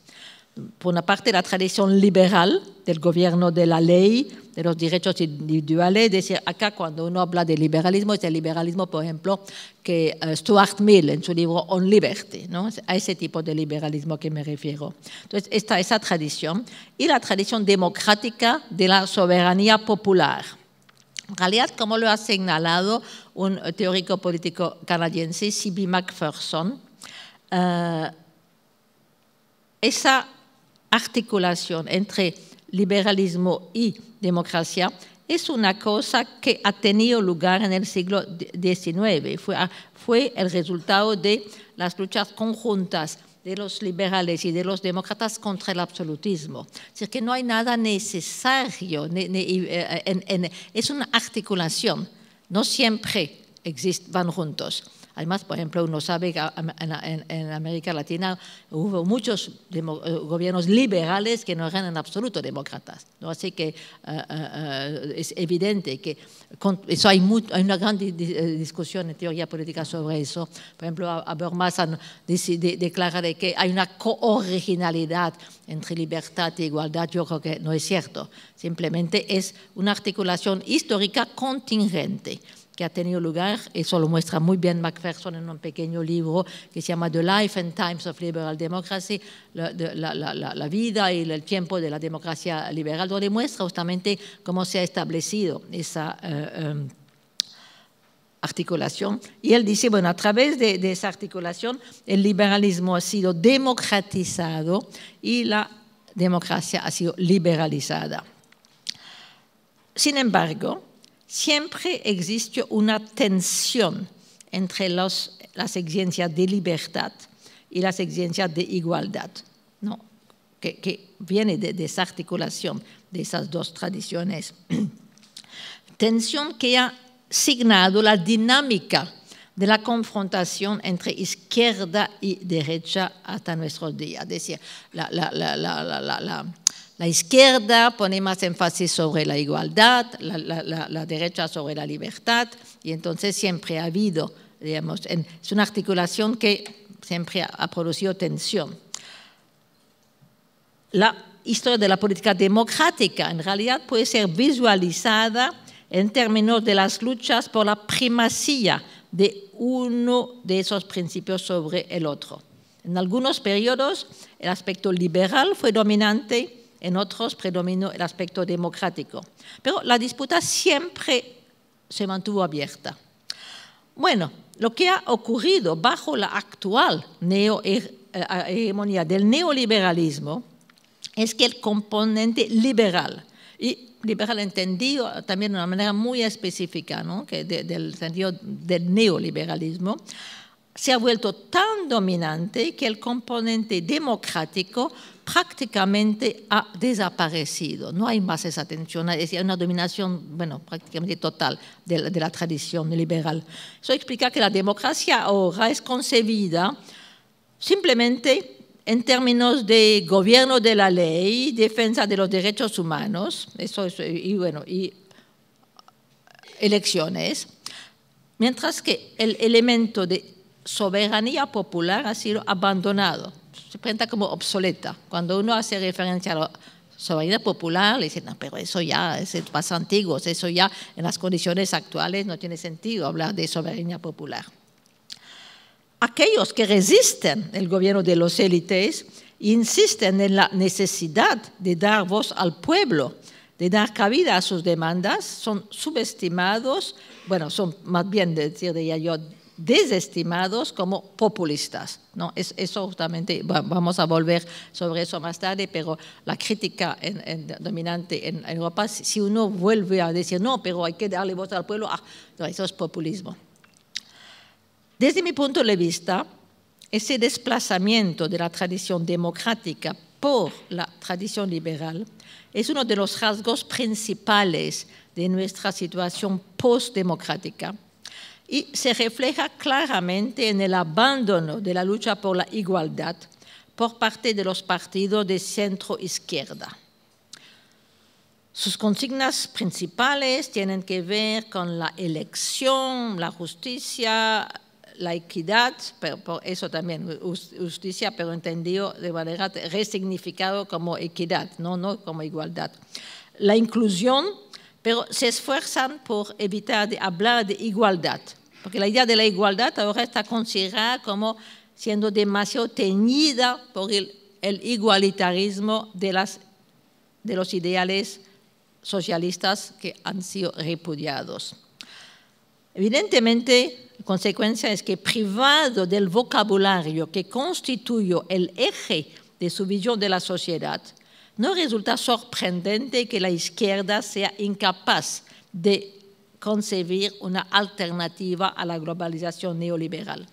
por una parte, la tradición liberal del gobierno de la ley, de los derechos individuales. Es decir, acá cuando uno habla de liberalismo, es el liberalismo, por ejemplo, que eh, Stuart Mill en su libro On Liberty, ¿no? a ese tipo de liberalismo que me refiero. Entonces, está esa tradición y la tradición democrática de la soberanía popular. En realidad, como lo ha señalado un teórico político canadiense, C.B. Macpherson, eh, esa articulación entre liberalismo y democracia es una cosa que ha tenido lugar en el siglo XIX. Ah, fue, el resultado de las luchas conjuntas de los liberales y de los demócratas contra el absolutismo. Es decir, que no hay nada necesario, eh, es una articulación, no siempre van juntos. Además, por ejemplo, uno sabe que en, América Latina hubo muchos eh, gobiernos liberales que no eran en absoluto demócratas. Así que eh, eh, es evidente que eso hay, una gran discusión en teoría política sobre eso. Por ejemplo, Habermas declara de que hay una cooriginalidad entre libertad e igualdad. Yo creo que no es cierto. Simplemente es una articulación histórica contingente que ha tenido lugar, eso lo muestra muy bien Macpherson en un pequeño libro que se llama The Life and Times of Liberal Democracy, la, vida y el tiempo de la democracia liberal, donde muestra justamente cómo se ha establecido esa... Eh, em, articulación. Y él dice, bueno, a través de, esa articulación el liberalismo ha sido democratizado y la democracia ha sido liberalizada. Sin embargo, siempre existe una tensión entre las exigencias de libertad y las exigencias de igualdad, que, viene de desarticulación de esas dos tradiciones. Tensión que ha signado la dinámica de la confrontación entre izquierda y derecha hasta nuestros días. Es decir, la la izquierda pone más énfasis sobre la igualdad, la, derecha sobre la libertad, y entonces siempre ha habido, digamos, es una articulación que siempre ha producido tensión. La historia de la política democrática en realidad puede ser visualizada en términos de las luchas por la primacía de uno de esos principios sobre el otro. En algunos periodos el aspecto liberal fue dominante, en otros predominó el aspecto democrático. Pero la disputa siempre se mantuvo abierta. Bueno, lo que ha ocurrido bajo la actual eh, eh, hegemonía del neoliberalismo es que el componente liberal, y liberal entendido también de una manera muy específica, que del sentido del neoliberalismo, se ha vuelto tan dominante que el componente democrático prácticamente ha desaparecido. No hay más esa tensión, es decir, una dominación, bueno, prácticamente total de la, tradición liberal. Eso explica que la democracia ahora es concebida simplemente en términos de gobierno de la ley, defensa de los derechos humanos, y y elecciones, mientras que el elemento de soberanía popular ha sido abandonado se presenta como obsoleta. Cuando uno hace referencia a la soberanía popular, le dicen, no, pero eso ya es más antiguo, eso ya en las condiciones actuales no tiene sentido hablar de soberanía popular. Aquellos que resisten el gobierno de los élites insisten en la necesidad de dar voz al pueblo, de dar cabida a sus demandas, son subestimados, bueno, son más bien decir, de yo desestimados como populistas. ¿no? Es, eso justamente, vamos a volver sobre eso más tarde, pero la crítica dominante en Europa, si uno vuelve a decir, no, pero hay que darle voz al pueblo, ah, eso es populismo. Desde mi punto de vista, ese desplazamiento de la tradición democrática por la tradición liberal es uno de los rasgos principales de nuestra situación postdemocrática y se refleja claramente en el abandono de la lucha por la igualdad por parte de los partidos de centro izquierda. Sus consignas principales tienen que ver con la elección, la justicia, la equidad, pero por eso también justicia, pero entendido de manera resignificado como equidad, no, no como igualdad. La inclusión pero se esfuerzan por evitar hablar de igualdad, porque la idea de la igualdad ahora está considerada como siendo demasiado teñida por el, igualitarismo de, los ideales socialistas que han sido repudiados. Evidentemente, la consecuencia es que privado del vocabulario que constituye el eje de su visión de la sociedad, no resulta sorprendente que la izquierda sea incapaz de concebir una alternativa a la globalización neoliberal.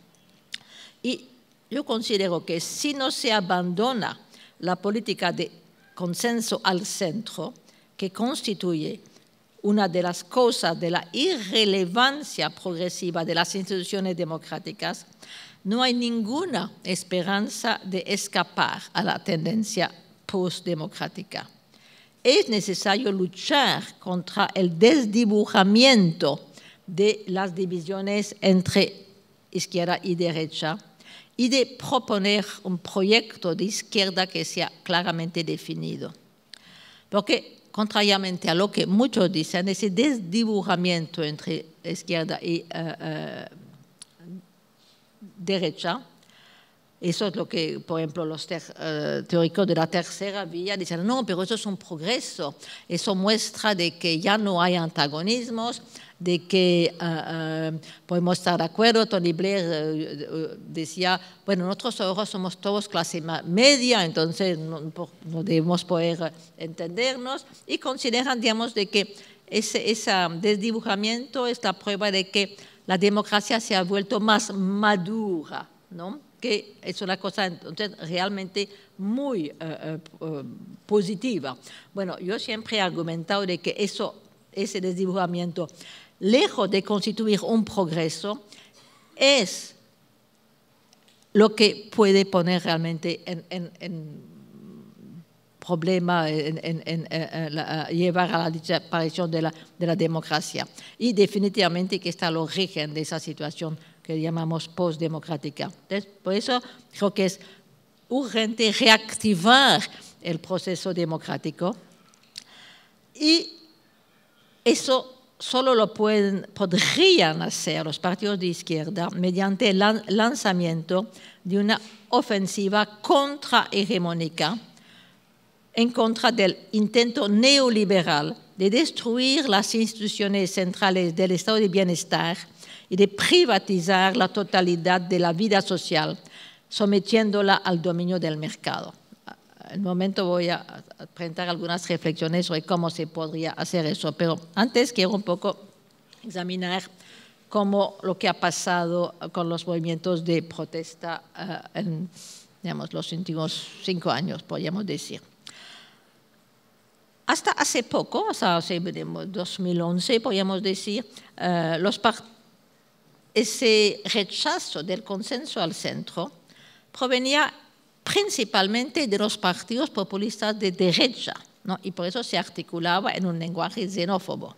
Y yo considero que si no se abandona la política de consenso al centro, que constituye una de las causas de la irrelevancia progresiva de las instituciones democráticas, no hay ninguna esperanza de escapar a la tendencia postdemocrática. Es necesario luchar contra el desdibujamiento de las divisiones entre izquierda y derecha y de proponer un proyecto de izquierda que sea claramente definido. Porque, contrariamente a lo que muchos dicen, ese desdibujamiento entre izquierda y eh, eh, derecha eso es lo que, por ejemplo, los eh, teóricos de la tercera vía dicen, no, pero eso es un progreso, eso muestra de que ya no hay antagonismos, de que eh, eh, podemos estar de acuerdo. Tony Blair decía, bueno, nosotros somos todos clase media, entonces no, debemos poder entendernos y consideran, digamos, de que ese, ese desdibujamiento es la prueba de que la democracia se ha vuelto más madura, ¿no? que es una cosa realmente muy eh, eh, eh, positiva. Bueno, yo siempre he argumentado de que eso, ese desdibujamiento, lejos de constituir un progreso, es lo que puede poner realmente en, problema llevar a la desaparición de la, democracia. Y definitivamente que está el origen de esa situación que llamamos postdemocrática. Por eso creo que es urgente reactivar el proceso democrático y eso solo lo pueden, podrían hacer los partidos de izquierda mediante el lanzamiento de una ofensiva contrahegemónica en contra del intento neoliberal de destruir las instituciones centrales del estado de bienestar y de privatizar la totalidad de la vida social, sometiéndola al dominio del mercado. En un momento voy a presentar algunas reflexiones sobre cómo se podría hacer eso, pero antes quiero un poco examinar cómo lo que ha pasado con los movimientos de protesta eh, en digamos, los últimos cinco años, podríamos decir. Hasta hace poco, o 2011, podríamos decir, eh, los partidos ese rechazo del consenso al centro provenía principalmente de los partidos populistas de derecha, ¿no? y por eso se articulaba en un lenguaje xenófobo.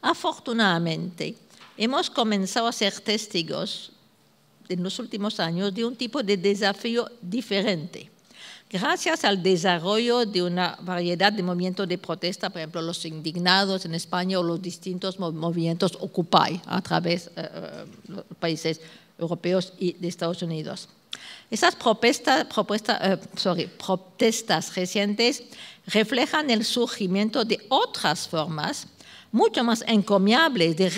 Afortunadamente, hemos comenzado a ser testigos en los últimos años de un tipo de desafío diferente gracias al desarrollo de una variedad de movimientos de protesta, por ejemplo, los indignados en España o los distintos movimientos Occupy a través de eh, eh, los países europeos y de Estados Unidos. Esas eh, protestas recientes reflejan el surgimiento de otras formas mucho más encomiables de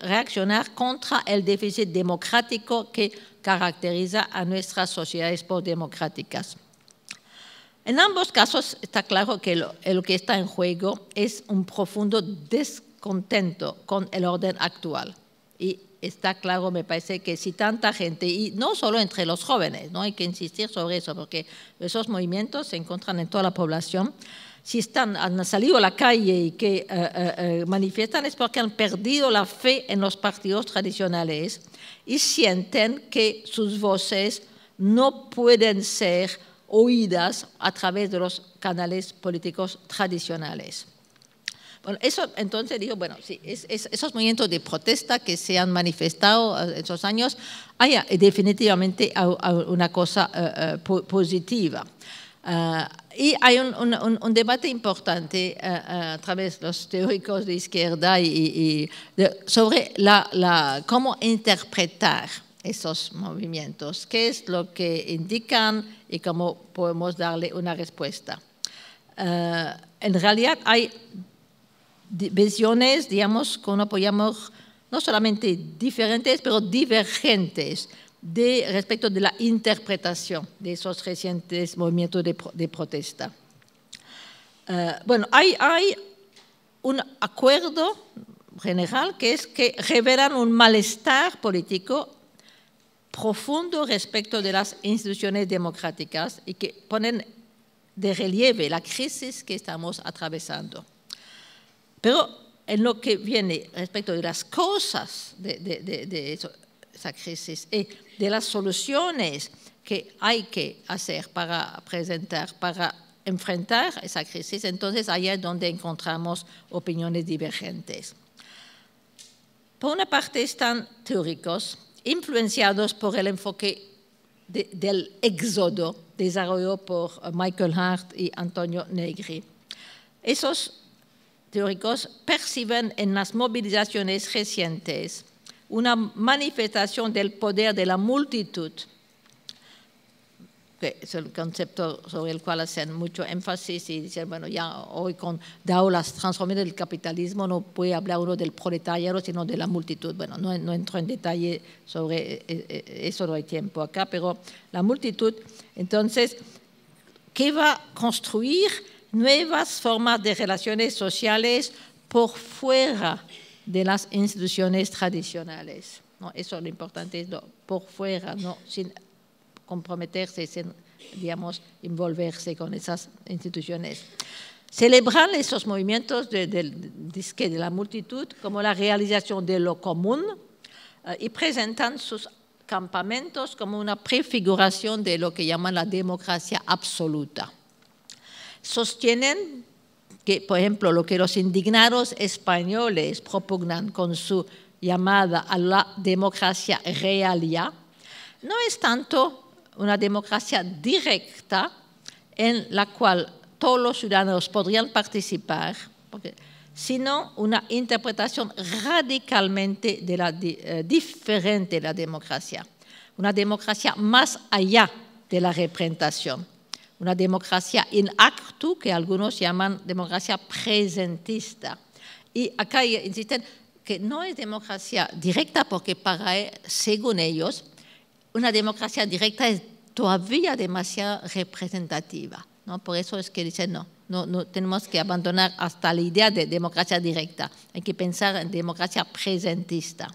reaccionar contra el déficit democrático que caracteriza a nuestras sociedades postdemocráticas. En ambos casos está claro que lo, que está en juego es un profundo descontento con el orden actual. Y está claro, me parece, que si tanta gente, y no solo entre los jóvenes, no hay que insistir sobre eso, porque esos movimientos se encuentran en toda la población, si están, han salido a la calle y que eh, eh, eh, manifiestan es porque han perdido la fe en los partidos tradicionales y sienten que sus voces no pueden ser oídas a través de los canales políticos tradicionales. Bueno, eso entonces dijo, bueno, sí, esos movimientos de protesta que se han manifestado eh, esos años, hay eh, definitivamente una cosa eh, positiva. y hay un, debate importante a través de los teóricos de izquierda y, sobre la, la, cómo interpretar esos movimientos, qué es lo que indican y cómo podemos darle una respuesta. Eh, en realidad hay visiones, digamos, que no no solamente diferentes, pero divergentes respecto de la interpretación de esos recientes movimientos de, protesta. Eh, bueno, hay, hay un acuerdo general que es que revelan un malestar político profundo respecto de las instituciones democráticas y que ponen de relieve la crisis que estamos atravesando. Pero en lo que viene respecto de las cosas de, esa crisis y eh, de las soluciones que hay que hacer para presentar, para enfrentar esa crisis, entonces ahí es donde encontramos opiniones divergentes. Por una parte están teóricos influenciados por el enfoque del éxodo desarrollado por Michael Hart y Antonio Negri. Esos teóricos perciben en las movilizaciones recientes una manifestación del poder de la multitud es el concepto sobre el cual hacen mucho énfasis y dicen, bueno, ya hoy con las transformaciones del capitalismo no puede hablar uno del proletariado, sino de la multitud. Bueno, no, entro en detalle sobre eh, eh, eh, eso, no hay tiempo acá, pero la multitud, entonces, ¿qué va a construir nuevas formas de relaciones sociales por fuera de las instituciones tradicionales. Eso es lo importante, por fuera, no sin comprometerse, digamos, envolverse con esas instituciones. Celebran esos movimientos de, la multitud como la realización de lo común eh, y presentan sus campamentos como una prefiguración de lo que llaman la democracia absoluta. Sostienen que, por ejemplo, lo que los indignados españoles propugnan con su llamada a la democracia real ya, no es tanto una democracia directa en la cual todos los ciudadanos podrían participar, sino una interpretación radicalmente eh, diferente de la democracia, una democracia más allá de la representación, una democracia in acto que algunos llaman democracia presentista. Y acá insisten que no es democracia directa porque para, eh, según ellos, una democracia directa es todavía demasiado representativa. ¿no? Por eso es que dicen, no, no, no, tenemos que abandonar hasta la idea de democracia directa. Hay que pensar en democracia presentista.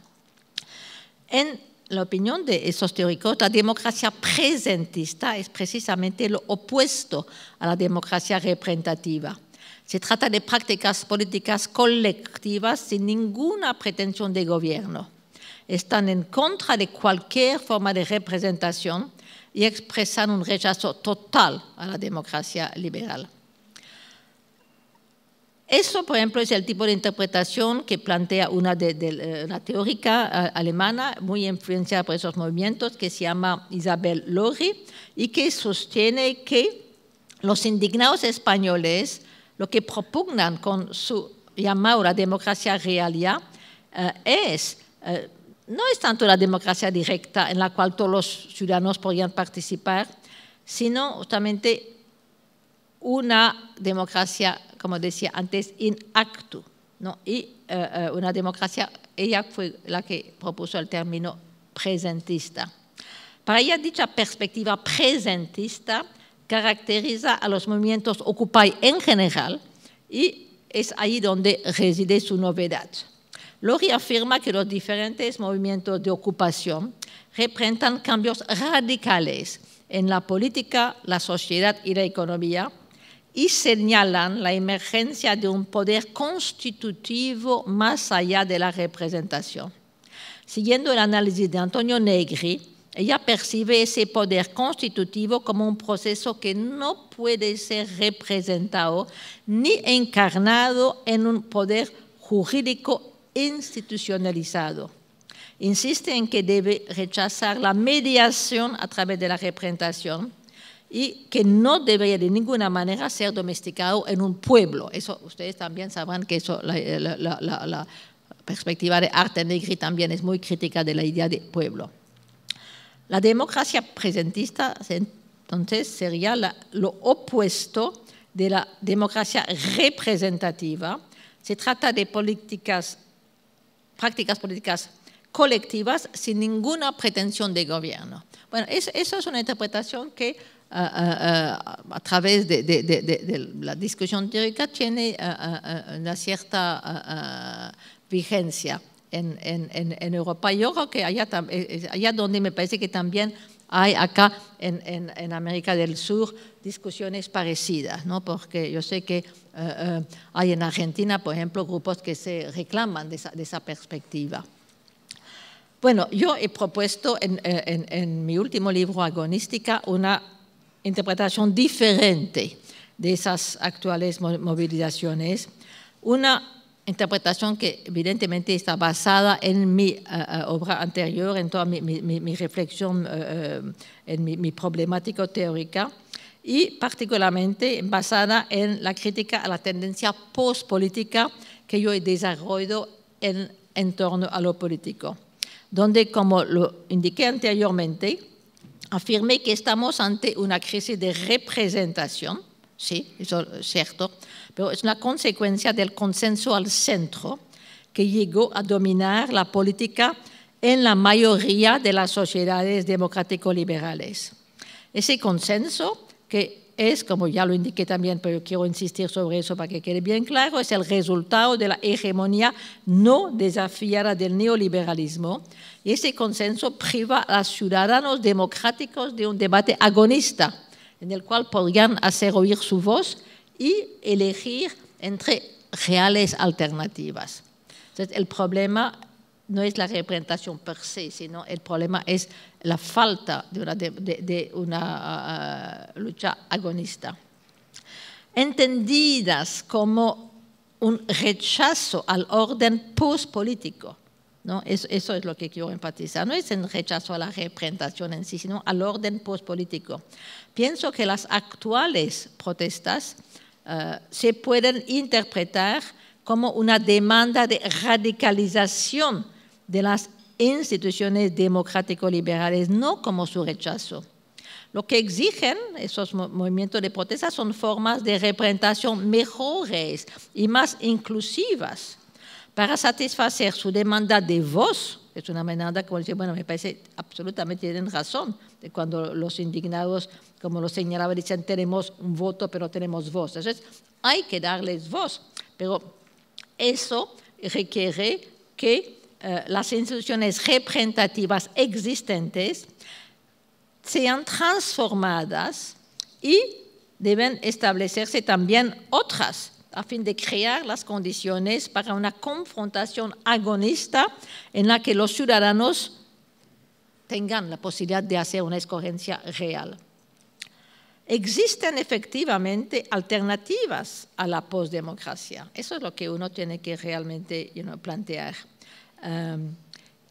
En la opinión de esos teóricos, la democracia presentista es precisamente lo opuesto a la democracia representativa. Se trata de prácticas políticas colectivas sin ninguna pretensión de gobierno están en contra de cualquier forma de representación y expresan un rechazo total a la democracia liberal. Eso, por ejemplo, es el tipo de interpretación que plantea una, de, la eh, teórica eh, alemana muy influenciada por esos movimientos que se llama Isabel Lori y que sostiene que los indignados españoles lo que propugnan con su llamada democracia real ya, eh, es no es tanto la democracia directa en la cual todos los ciudadanos podrían participar, sino justamente una democracia, como decía antes, in actu. ¿no? Y eh, eh, una democracia, ella fue la que propuso el término presentista. Para ella, dicha perspectiva presentista caracteriza a los movimientos Occupy en general y es ahí donde reside su novedad. Lori afirma que los diferentes movimientos de ocupación representan cambios radicales en la política, la sociedad y la economía y señalan la emergencia de un poder constitutivo más allá de la representación. Siguiendo el análisis de Antonio Negri, ella percibe ese poder constitutivo como un proceso que no puede ser representado ni encarnado en un poder jurídico institucionalizado. Insiste en que debe rechazar la mediación a través de la representación y que no debería de ninguna manera ser domesticado en un pueblo. Eso ustedes también sabrán que eso, la, eh, la perspectiva de Arte Negri también es muy crítica de la idea de pueblo. La democracia presentista entonces sería lo opuesto de la democracia representativa. Se trata de políticas prácticas políticas colectivas sin ninguna pretensión de gobierno. Bueno, eso, es una interpretación que eh, eh, eh, a través de, la discusión teórica tiene una cierta vigencia en, Europa. Yo creo que allá, allá donde me parece que también hay acá en, América del Sur discusiones parecidas, porque yo sé que eh, eh, hay en Argentina, por ejemplo, grupos que se reclaman de esa, perspectiva. Bueno, yo he propuesto eh, en, en, mi último libro, Agonística, una interpretación diferente de esas actuales movilizaciones, una interpretación que evidentemente está basada en mi eh, eh, obra anterior, en toda mi, reflexión, eh, en mi, problemática teórica, y particularmente basada en la crítica a la tendencia postpolítica que yo he desarrollado en, en torno a lo político, donde, como lo indiqué anteriormente, afirmé que estamos ante una crisis de representación, sí, eso es cierto, es una consecuencia del consenso al centro que llegó a dominar la política en la mayoría de las sociedades democrático-liberales. Ese consenso, que es, como ya lo indiqué también, pero quiero insistir sobre eso para que quede bien claro, es el resultado de la hegemonía no desafiada del neoliberalismo. Y ese consenso priva a los ciudadanos democráticos de un debate agonista en el cual podrían hacer oír su voz y elegir entre reales alternativas. Entonces, el problema no es la representación per se, sino el problema es la falta de una, ah, ah, lucha agonista. Entendidas como un rechazo al orden postpolítico. ¿no? Eso, es lo que quiero enfatizar. No es el rechazo a la representación en sí, sino al orden postpolítico. Pienso que las actuales protestas eh, se pueden interpretar como una demanda de radicalización de las instituciones democrático-liberales, no como su rechazo. Lo que exigen esos movimientos de protesta son formas de representación mejores y más inclusivas para satisfacer su demanda de voz es una amenaza, como bueno, me parece absolutamente tienen razón, de cuando los indignados, como lo señalaba, dicen, tenemos un voto, pero tenemos voz. Entonces, hay que darles voz, pero eso requiere que eh, las instituciones representativas existentes sean transformadas y deben establecerse también otras a fin de crear las condiciones para una confrontación agonista en la que los ciudadanos tengan la posibilidad de hacer una escogencia real. Existen efectivamente alternativas a la postdemocracia. Eso es lo que uno tiene que realmente plantear. Em,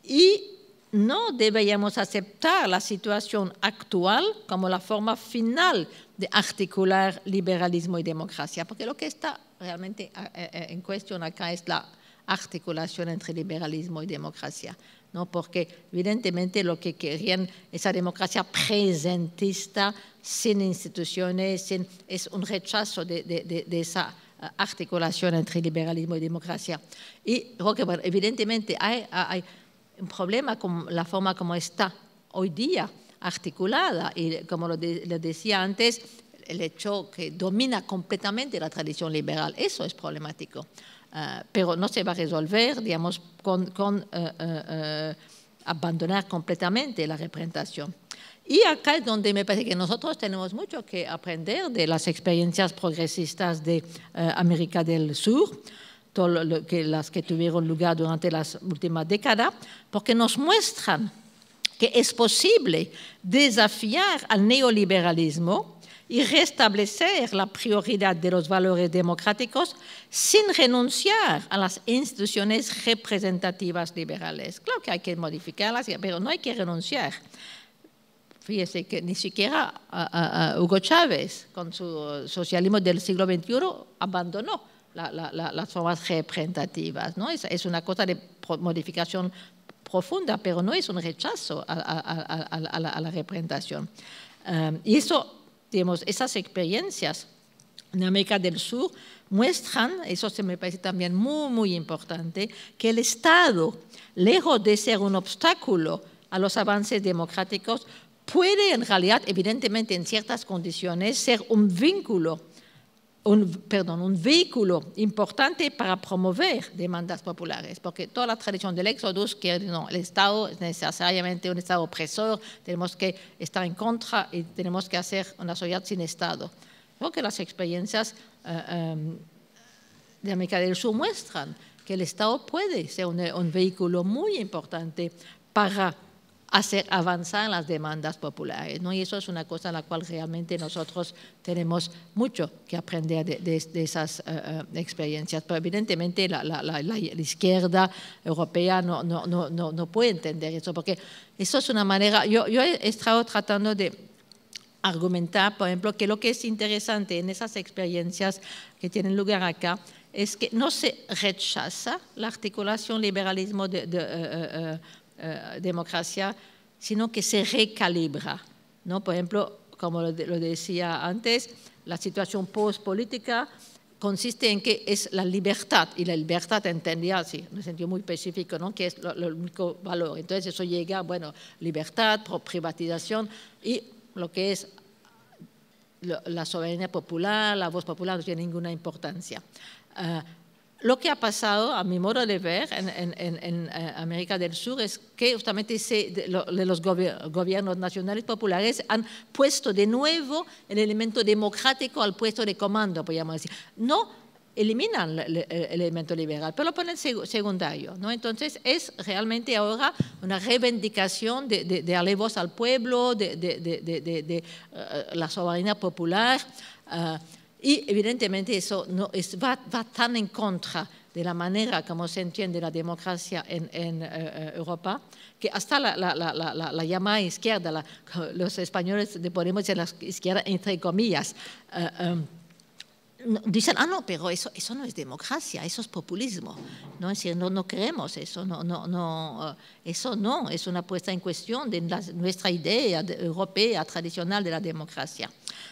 y no deberíamos aceptar la situación actual como la forma final de articular liberalismo y democracia, porque lo que está realmente en cuestión acá es la articulación entre liberalismo y democracia, ¿no? porque evidentemente lo que querían esa democracia presentista, sin instituciones, es un rechazo de, esa articulación entre liberalismo y democracia. Y Roque, bueno, evidentemente hay, un problema con la forma como está hoy día articulada y como lo decía antes, el hecho que domina completamente la tradición liberal. Eso es problemático. Eh, pero no se va a resolver, digamos, con, eh, eh, abandonar completamente la representación. Y acá es donde me parece que nosotros tenemos mucho que aprender de las experiencias progresistas de América del Sur, todo lo que, las que tuvieron lugar durante las últimas décadas, porque nos muestran que es posible desafiar al neoliberalismo y restablecer la prioridad de los valores democráticos sin renunciar a las instituciones representativas liberales. Claro que hay que modificarlas, pero no hay que renunciar. Fíjese que ni siquiera Hugo Chávez, con su socialismo del siglo XXI, abandonó las formas representativas. ¿no? Es, una cosa de modificación profunda, pero no es un rechazo a, la, representación. Eh, y eso esas experiencias en América del Sur muestran, eso se me parece también muy, muy importante, que el Estado, lejos de ser un obstáculo a los avances democráticos, puede en realidad, evidentemente en ciertas condiciones, ser un vínculo un, perdón, un vehículo importante para promover demandas populares, porque toda la tradición del éxodo que no, el Estado es necesariamente un Estado opresor, tenemos que estar en contra y tenemos que hacer una sociedad sin Estado. Creo que las experiencias eh, em, de América del Sur muestran que el Estado puede ser un, un vehículo muy importante para hacer avanzar las demandas populares. ¿no? Y eso es una cosa en la cual realmente nosotros tenemos mucho que aprender de, esas eh, eh, experiencias. Pero evidentemente la, izquierda europea no, no, no, no, puede entender eso, porque eso es una manera... Yo, yo he estado tratando de argumentar, por ejemplo, que lo que es interesante en esas experiencias que tienen lugar acá es que no se rechaza la articulación liberalismo de, eh, eh, democracia, sino que se recalibra. ¿no? Por ejemplo, como lo, decía antes, la situación post-política consiste en que es la libertad, y la libertad entendía así, en un sentido muy específico, ¿no? que es lo, único valor. Entonces eso llega, bueno, libertad, privatización y lo que es la soberanía popular, la voz popular no tiene ninguna importancia. Ah, lo que ha pasado, a mi modo de ver, en, eh, América del Sur es que justamente de, los gobiernos nacionales populares han puesto de nuevo el elemento democrático al puesto de comando, podríamos decir. No eliminan el, elemento liberal, pero lo ponen secundario. ¿no? Entonces es realmente ahora una reivindicación de, de, voz al pueblo, de, eh, la soberanía popular. Eh, y evidentemente eso no va, tan en contra de la manera como se entiende la democracia en, eh, eh, Europa, que hasta la, la, la, la llamada izquierda, los españoles de ponemos en la izquierda, entre comillas, eh, em, dicen, ah, no, pero eso, eso no es democracia, eso es populismo. No, es decir, no, no queremos eso, no, no, no, eso no, es una puesta en cuestión de nuestra idea europea tradicional de la democracia.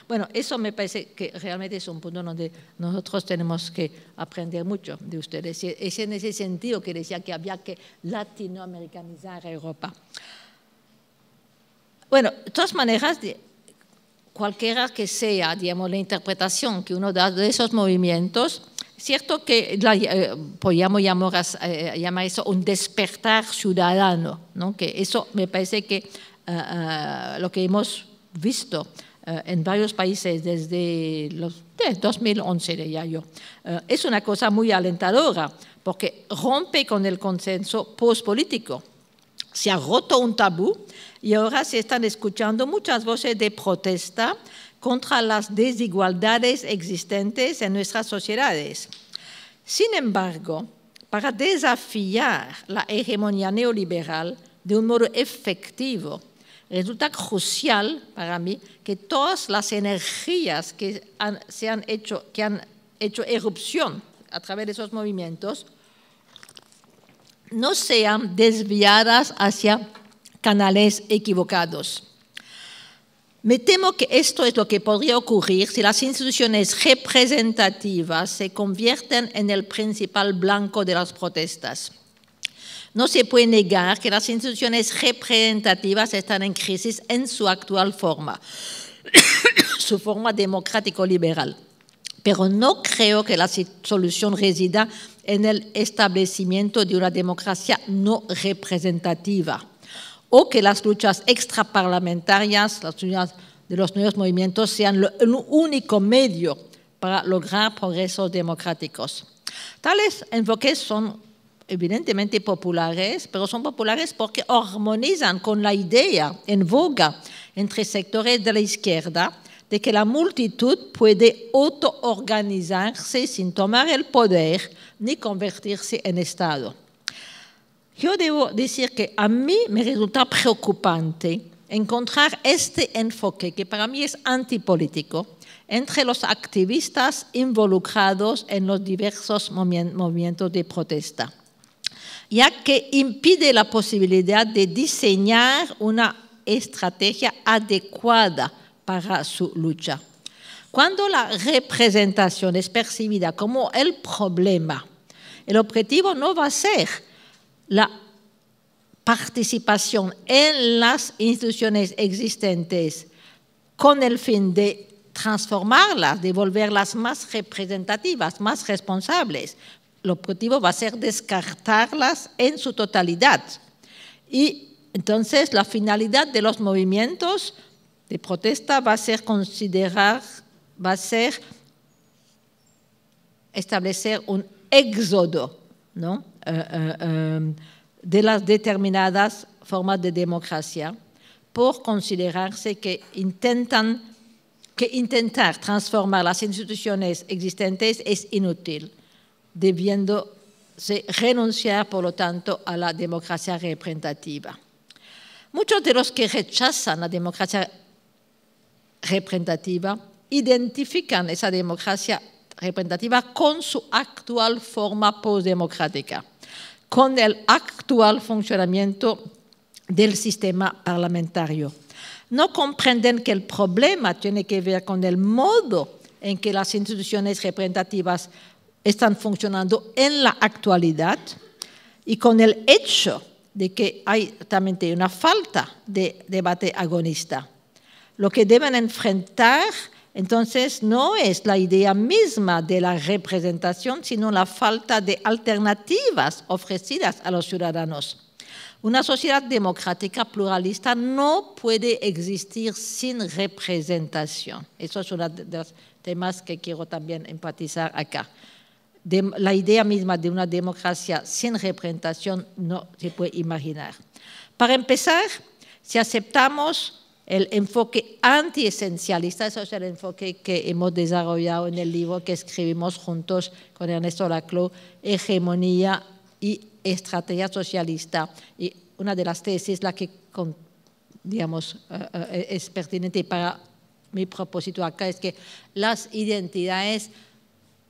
Bueno, eso me parece que realmente es un punto donde nosotros tenemos que aprender mucho de ustedes. E-, es en ese sentido que decía que había que latinoamericanizar Europa. Bueno, de todas maneras, cualquiera que sea, digamos, la interpretación que uno da de esos movimientos, cierto que la, eh, podríamos eh, llamar, eso un despertar ciudadano, que eso me parece que eh, lo que hemos visto eh, en varios países desde los de 2011, diría yo. Eh, es una cosa muy alentadora porque rompe con el consenso postpolítico. Se ha roto un tabú y ahora se están escuchando muchas voces de protesta contra las desigualdades existentes en nuestras sociedades. Sin embargo, para desafiar la hegemonía neoliberal de un modo efectivo Resulta crucial para mí que todas las energías que han, que han hecho erupción a través de esos movimientos no sean desviadas hacia canales equivocados. Me temo que esto es lo que podría ocurrir si las instituciones representativas se convierten en el principal blanco de las protestas. No se puede negar que las instituciones representativas están en crisis en su actual forma, su forma democrático-liberal. Pero no creo que la solución resida en el establecimiento de una democracia no representativa o que las luchas extraparlamentarias, las luchas de los nuevos movimientos, sean el único medio para lograr progresos democráticos. Tales enfoques son evidentemente populares, pero son populares porque armonizan con la idea en voga entre sectores de la izquierda de que la multitud puede autoorganizarse sin tomar el poder ni convertirse en Estado. Yo debo decir que a mí me resulta preocupante encontrar este enfoque, que para mí es antipolítico, entre los activistas involucrados en los diversos movimientos de protesta ya que impide la posibilidad de diseñar una estrategia adecuada para su lucha. Cuando la representación es percibida como el problema, el objetivo no va a ser la participación en las instituciones existentes con el fin de transformarlas, de volverlas más representativas, más responsables, el objetivo va a ser descartarlas en su totalidad. Y entonces la finalidad de los movimientos de protesta va a ser considerar, va a ser establecer un éxodo eh, eh, em, de las determinadas formas de democracia por considerarse que intentan que intentar transformar las instituciones existentes es inútil debiendo renunciar, por lo tanto, a la democracia representativa. Muchos de los que rechazan la democracia representativa identifican esa democracia representativa con su actual forma postdemocrática, con el actual funcionamiento del sistema parlamentario. No comprenden que el problema tiene que ver con el modo en que las instituciones representativas están funcionando en la actualidad y con el hecho de que hay también una falta de debate agonista. Lo que deben enfrentar entonces no es la idea misma de la representación, sino la falta de alternativas ofrecidas a los ciudadanos. Una sociedad democrática pluralista no puede existir sin representación. Eso es uno de los temas que quiero también empatizar acá la idea misma de una democracia sin representación no se puede imaginar. Para empezar, si aceptamos el enfoque anti-esencialista, eso es el enfoque que hemos desarrollado en el libro que escribimos juntos con Ernesto Laclau, Hegemonía y Estrategia Socialista. Y una de las tesis, la que digamos, eh, eh, es pertinente para mi propósito acá, es que las identidades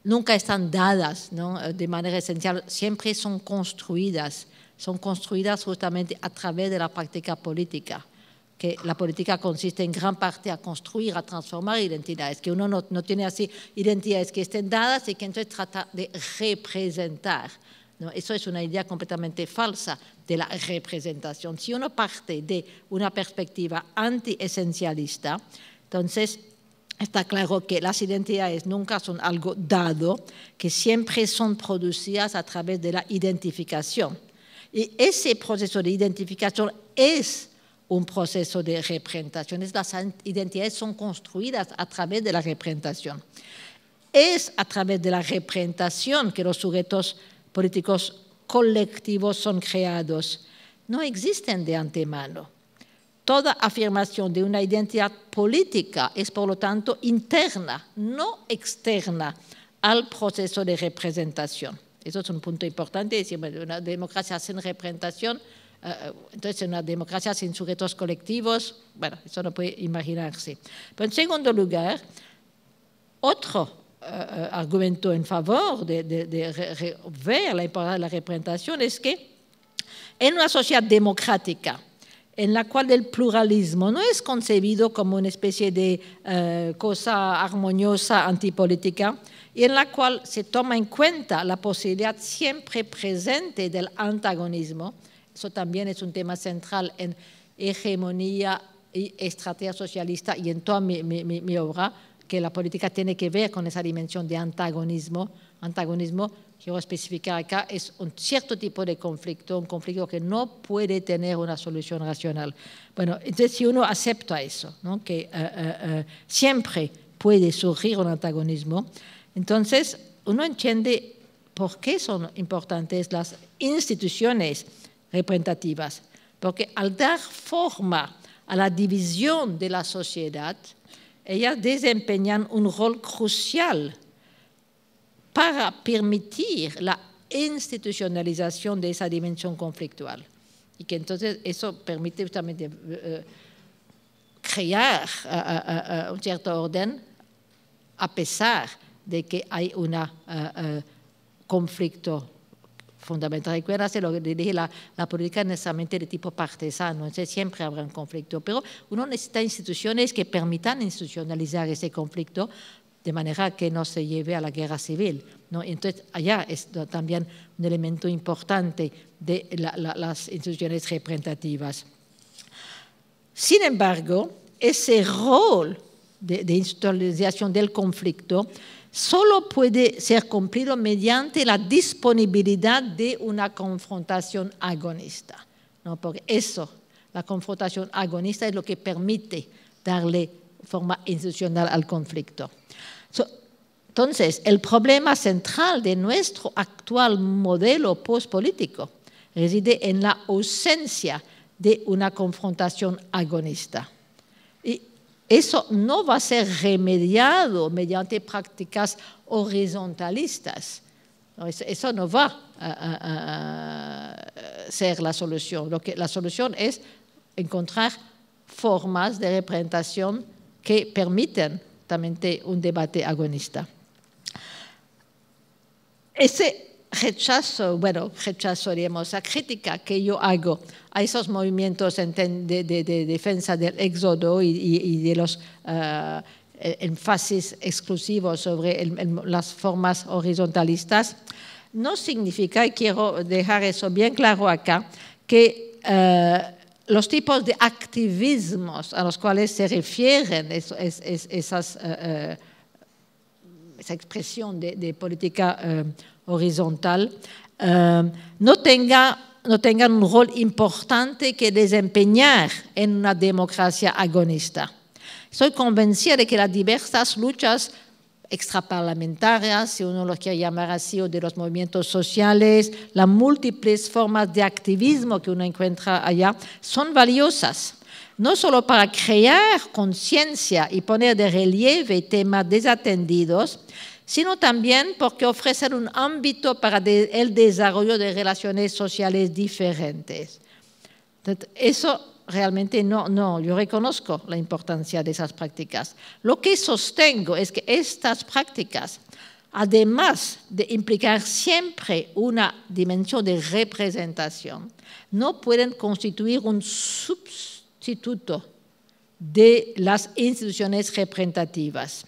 nunca están dadas ¿no? Eh, de manera esencial, siempre son construidas, son construidas justamente a través de la práctica política que la política consiste en gran parte a construir, a transformar identidades, que uno no, tiene así identidades que estén dadas y que entonces trata de representar. ¿no? Eso es una idea completamente falsa de la representación. Si uno parte de una perspectiva anti-esencialista, entonces Está claro que las identidades nunca son algo dado, que siempre son producidas a través de la identificación. Y ese proceso de identificación es un proceso de representación. Las identidades son construidas a través de la representación. Es a través de la representación que los sujetos políticos colectivos son creados. No existen de antemano. Toda afirmación de una identidad política es, por lo tanto, interna, no externa al proceso de representación. Eso es un punto importante, una democracia sin representación, eh, eh, entonces una democracia sin sujetos colectivos, bueno, eso no puede imaginarse. Pero en segundo lugar, otro eh, argumento en favor de, de ver la importancia de la representación es que en una sociedad democrática en la cual el pluralismo no es concebido como una especie de eh, cosa armoniosa antipolítica, y en la cual se toma en cuenta la posibilidad siempre presente del antagonismo. Eso también es un tema central en hegemonía y estrategia socialista y en toda mi, mi obra, que la política tiene que ver con esa dimensión de antagonismo, antagonismo quiero especificar acá, es un cierto tipo de conflicto, un conflicto que no puede tener una solución racional. Bueno, entonces si uno acepta eso, que eh, eh, eh, siempre puede surgir un antagonismo, entonces uno entiende por qué son importantes las instituciones representativas, porque al dar forma a la división de la sociedad, ellas desempeñan un rol crucial para permitir la institucionalización de esa dimensión conflictual. Y que entonces eso permite justamente eh, crear un cierto orden a pesar de que hay un eh, eh, conflicto fundamental. Recuerda lo que la, la política es necesariamente de tipo partisano, siempre habrá un conflicto, pero uno necesita instituciones que permitan institucionalizar ese conflicto de manera que no se lleve a la guerra civil. ¿no? Entonces, allá es también un elemento importante de las instituciones representativas. Sin embargo, ese rol de, institucionalización del conflicto solo puede ser cumplido mediante la disponibilidad de una confrontación agonista. ¿no? Porque eso, la confrontación agonista, es lo que permite darle forma institucional al conflicto. Entonces, el problema central de nuestro actual modelo postpolítico reside en la ausencia de una confrontación agonista. Y eso no va a ser remediado mediante prácticas horizontalistas. Eso no va a, ser la solución. la solución es encontrar formas de representación que permiten un debate agonista. Ese rechazo, bueno, rechazo, diríamos, la crítica que yo hago a esos movimientos de, defensa del éxodo y, de los eh, e, énfasis exclusivos sobre las formas horizontalistas, no significa, y quiero dejar eso bien claro acá, que eh, los tipos de activismos a los cuales se refieren eh, eh, esa expresión de, política eh, horizontal no, no tengan un rol importante que desempeñar en una democracia agonista. Soy convencida de que las diversas luchas extraparlamentarias, si uno lo quiere llamar así, o de los movimientos sociales, las múltiples formas de activismo que uno encuentra allá, son valiosas, no solo para crear conciencia y poner de relieve temas desatendidos, sino también porque ofrecen un ámbito para el desarrollo de relaciones sociales diferentes. Eso realmente no, no, yo reconozco la importancia de esas prácticas. Lo que sostengo es que estas prácticas, además de implicar siempre una dimensión de representación, no pueden constituir un sustituto de las instituciones representativas.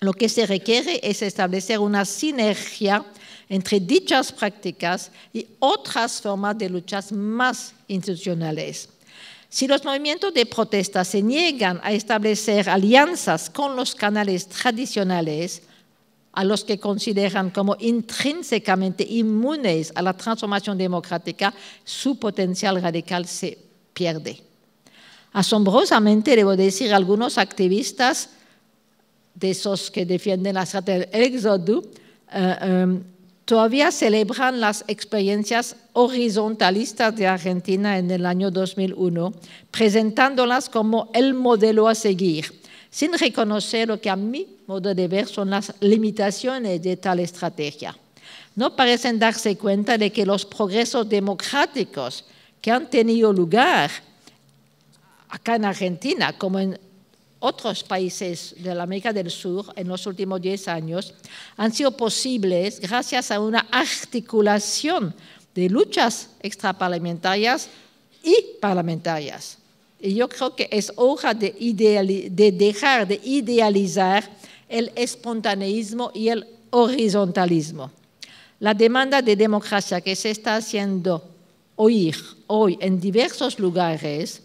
Lo que se requiere es establecer una sinergia entre dichas prácticas y otras formas de luchas más institucionales. Si los movimientos de protesta se niegan a establecer alianzas con los canales tradicionales, a los que consideran como intrínsecamente inmunes a la transformación democrática, su potencial radical se pierde. Asombrosamente, debo decir, algunos activistas de esos que defienden la estrategia eh, em, todavía celebran las experiencias horizontalistas de Argentina en el año 2001, presentándolas como el modelo a seguir, sin reconocer lo que a mi modo de ver son las limitaciones de tal estrategia. No parecen darse cuenta de que los progresos democráticos que han tenido lugar acá en Argentina, como en otros países de la América del Sur en los últimos 10 años han sido posibles gracias a una articulación de luchas extraparlamentarias y parlamentarias. Y yo creo que es hora de, de dejar de idealizar el espontaneísmo y el horizontalismo. La demanda de democracia que se está haciendo oír hoy en diversos lugares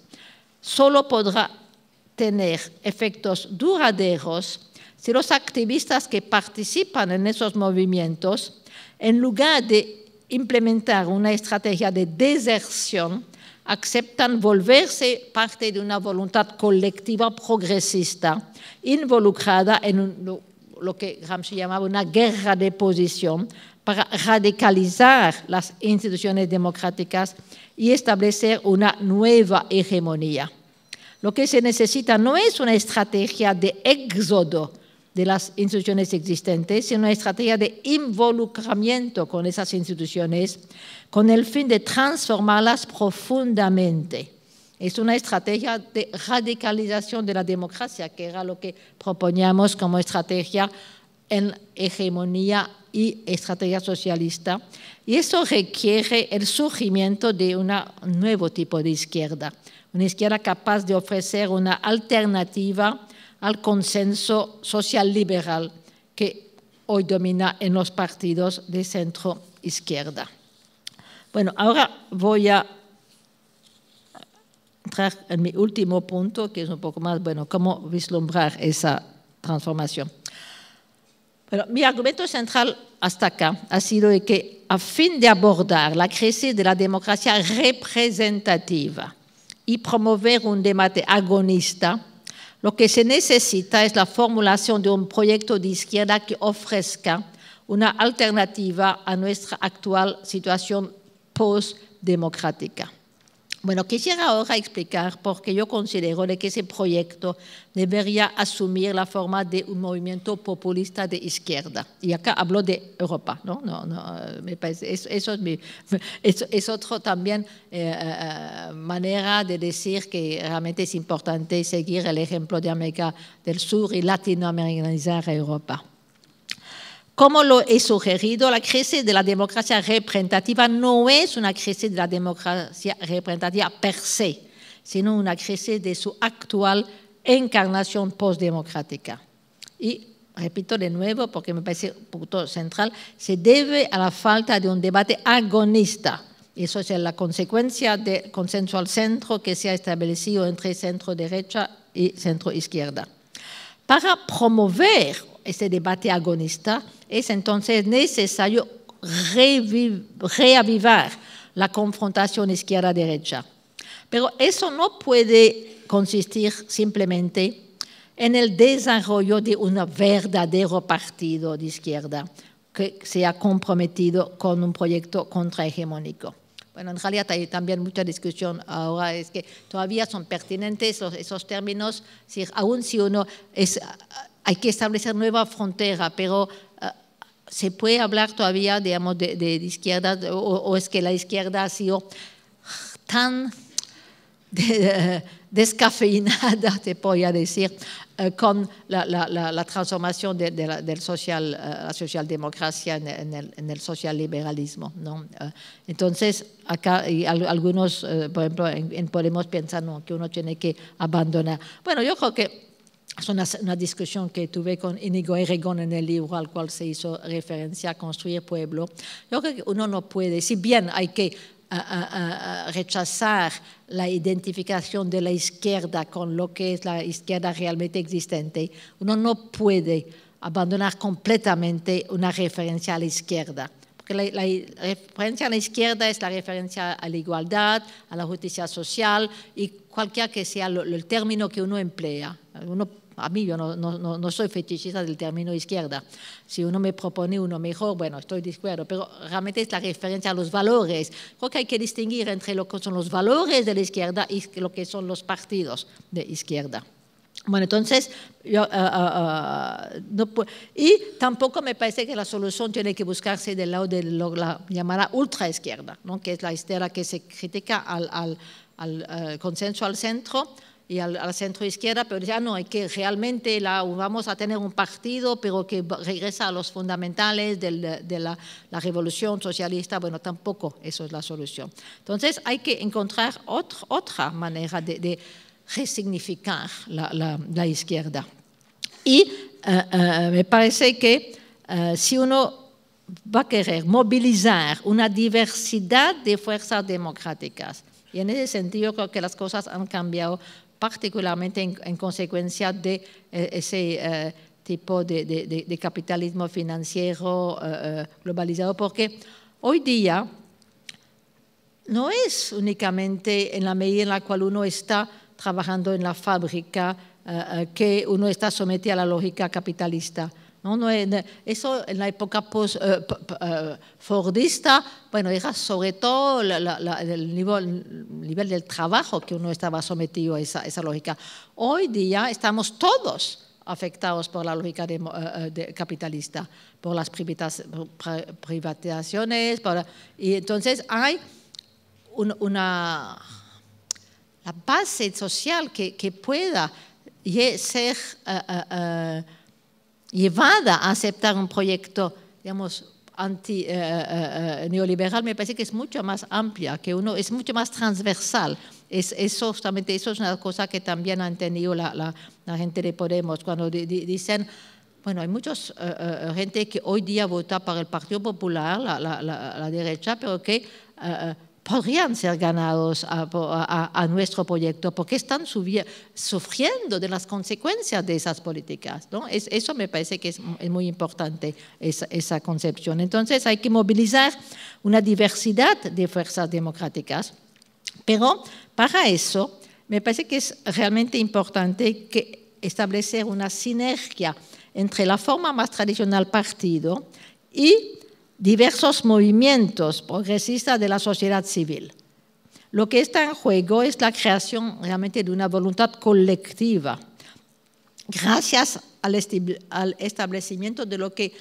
solo podrá tener efectos duraderos si los activistas que participan en esos movimientos, en lugar de implementar una estrategia de deserción, aceptan volverse parte de una voluntad colectiva progresista involucrada en lo que Gramsci llamaba una guerra de posición para radicalizar las instituciones democráticas y establecer una nueva hegemonía. Lo que se necesita no es una estrategia de éxodo de las instituciones existentes, sino una estrategia de involucramiento con esas instituciones con el fin de transformarlas profundamente. Es una estrategia de radicalización de la democracia, que era lo que proponíamos como estrategia en hegemonía y estrategia socialista. Y eso requiere el surgimiento de un nuevo tipo de izquierda, una izquierda capaz de ofrecer una alternativa al consenso social liberal que hoy domina en los partidos de centro izquierda. Bueno, ahora voy a entrar en mi último punto, que es un poco más, bueno, cómo vislumbrar esa transformación. Bueno, mi argumento central hasta acá ha sido que a fin de abordar la crisis de la democracia representativa, y promover un debate agonista, lo que se necesita es la formulación de un proyecto de izquierda que ofrezca una alternativa a nuestra actual situación postdemocrática. Bueno, quisiera ahora explicar por qué yo considero que ese proyecto debería asumir la forma de un movimiento populista de izquierda. Y acá hablo de Europa, ¿no? no, no eh, me parece, eso, es, otra también eh, eh, manera de decir que realmente es importante seguir el ejemplo de América del Sur y latinoamericanizar a Europa. Como lo he sugerido, la crisis de la democracia representativa no es una crisis de la democracia representativa per se, sino una crisis de su actual encarnación postdemocrática. Y repito de nuevo, porque me parece un punto central, se debe a la falta de un debate agonista. Eso es la consecuencia del consenso al centro que se ha establecido entre centro derecha y centro izquierda. Para promover ese debate agonista, es entonces necesario reavivar la confrontación izquierda-derecha. Pero eso no puede consistir simplemente en el desarrollo de un verdadero partido de izquierda que se ha comprometido con un proyecto contrahegemónico. Bueno, en realidad hay también mucha discusión ahora, es que todavía son pertinentes esos, términos, si, aún si uno es hay que establecer nueva frontera, pero ah, se puede hablar todavía, digamos, de, izquierda, o, es que la izquierda ha sido tan descafeinada, te podría decir, eh, con la, transformación la, del social, eh, la socialdemocracia en, el, en, el, eh, entonces, acá y algunos, por ejemplo, en, Podemos pensar que uno tiene que abandonar. Bueno, yo creo que es una, discusión que tuve con Inigo Erregón en el libro al cual se hizo referencia, Construir Pueblo. Yo creo que uno no puede, si bien hay que rechazar la identificación de la izquierda con lo que es la izquierda realmente existente, uno no puede abandonar completamente una referencia a la izquierda. Porque la, referencia a la izquierda es la referencia a la igualdad, a la justicia social y cualquier que sea el término que uno emplea. Uno a mí yo no, soy fetichista del término izquierda. Si uno me propone uno mejor, bueno, estoy de acuerdo, pero realmente es la referencia a los valores. Creo que hay que distinguir entre lo que son los valores de la izquierda y lo que son los partidos de izquierda. Bueno, entonces, yo, ah, ah, ah, y tampoco me parece que la solución tiene que buscarse del lado de lo, la llamada ultraizquierda, ¿no? que es la izquierda que se critica al, al eh, consenso al centro, y a la centro izquierda, pero ya no, hay que realmente vamos a tener un partido, pero que regresa a los fundamentales de la, revolución socialista, bueno, tampoco eso es la solución. Entonces hay que encontrar otra otra manera de, resignificar la, izquierda. Y eh, eh, me parece que eh, si uno va a querer movilizar una diversidad de fuerzas democráticas, y en ese sentido creo que las cosas han cambiado particularmente en, consecuencia de eh, ese eh, tipo de, de, capitalismo financiero eh, globalizado, porque hoy día no es únicamente en la medida en la cual uno está trabajando en la fábrica que uno está sometido a la lógica capitalista. No, eso en la época post, eh, eh, fordista, bueno, era sobre todo el, nivel, del trabajo que uno estaba sometido a esa, esa, lógica. Hoy día estamos todos afectados por la lógica eh, capitalista, por las privatizaciones, y entonces hay una la base social que, pueda ser llevada a aceptar un proyecto, digamos, anti, eh, eh, eh, neoliberal, me parece que es mucho más amplia, que uno es mucho más transversal. Es, eso, justamente, eso es una cosa que también ha entendido la, gente de Podemos, cuando dicen... Bueno, hay mucha gente que hoy día vota para el Partido Popular, la, derecha, pero que podrían ser ganados a, nuestro proyecto porque están sufriendo de las consecuencias de esas políticas. ¿no? eso me parece que es, muy importante, esa, concepción. Entonces hay que movilizar una diversidad de fuerzas democráticas, pero para eso me parece que es realmente importante establecer una sinergia entre la forma más tradicional partido y diversos movimientos progresistas de la sociedad civil. Lo que está en juego es la creación realmente de una voluntad colectiva, gracias al, establecimiento de lo que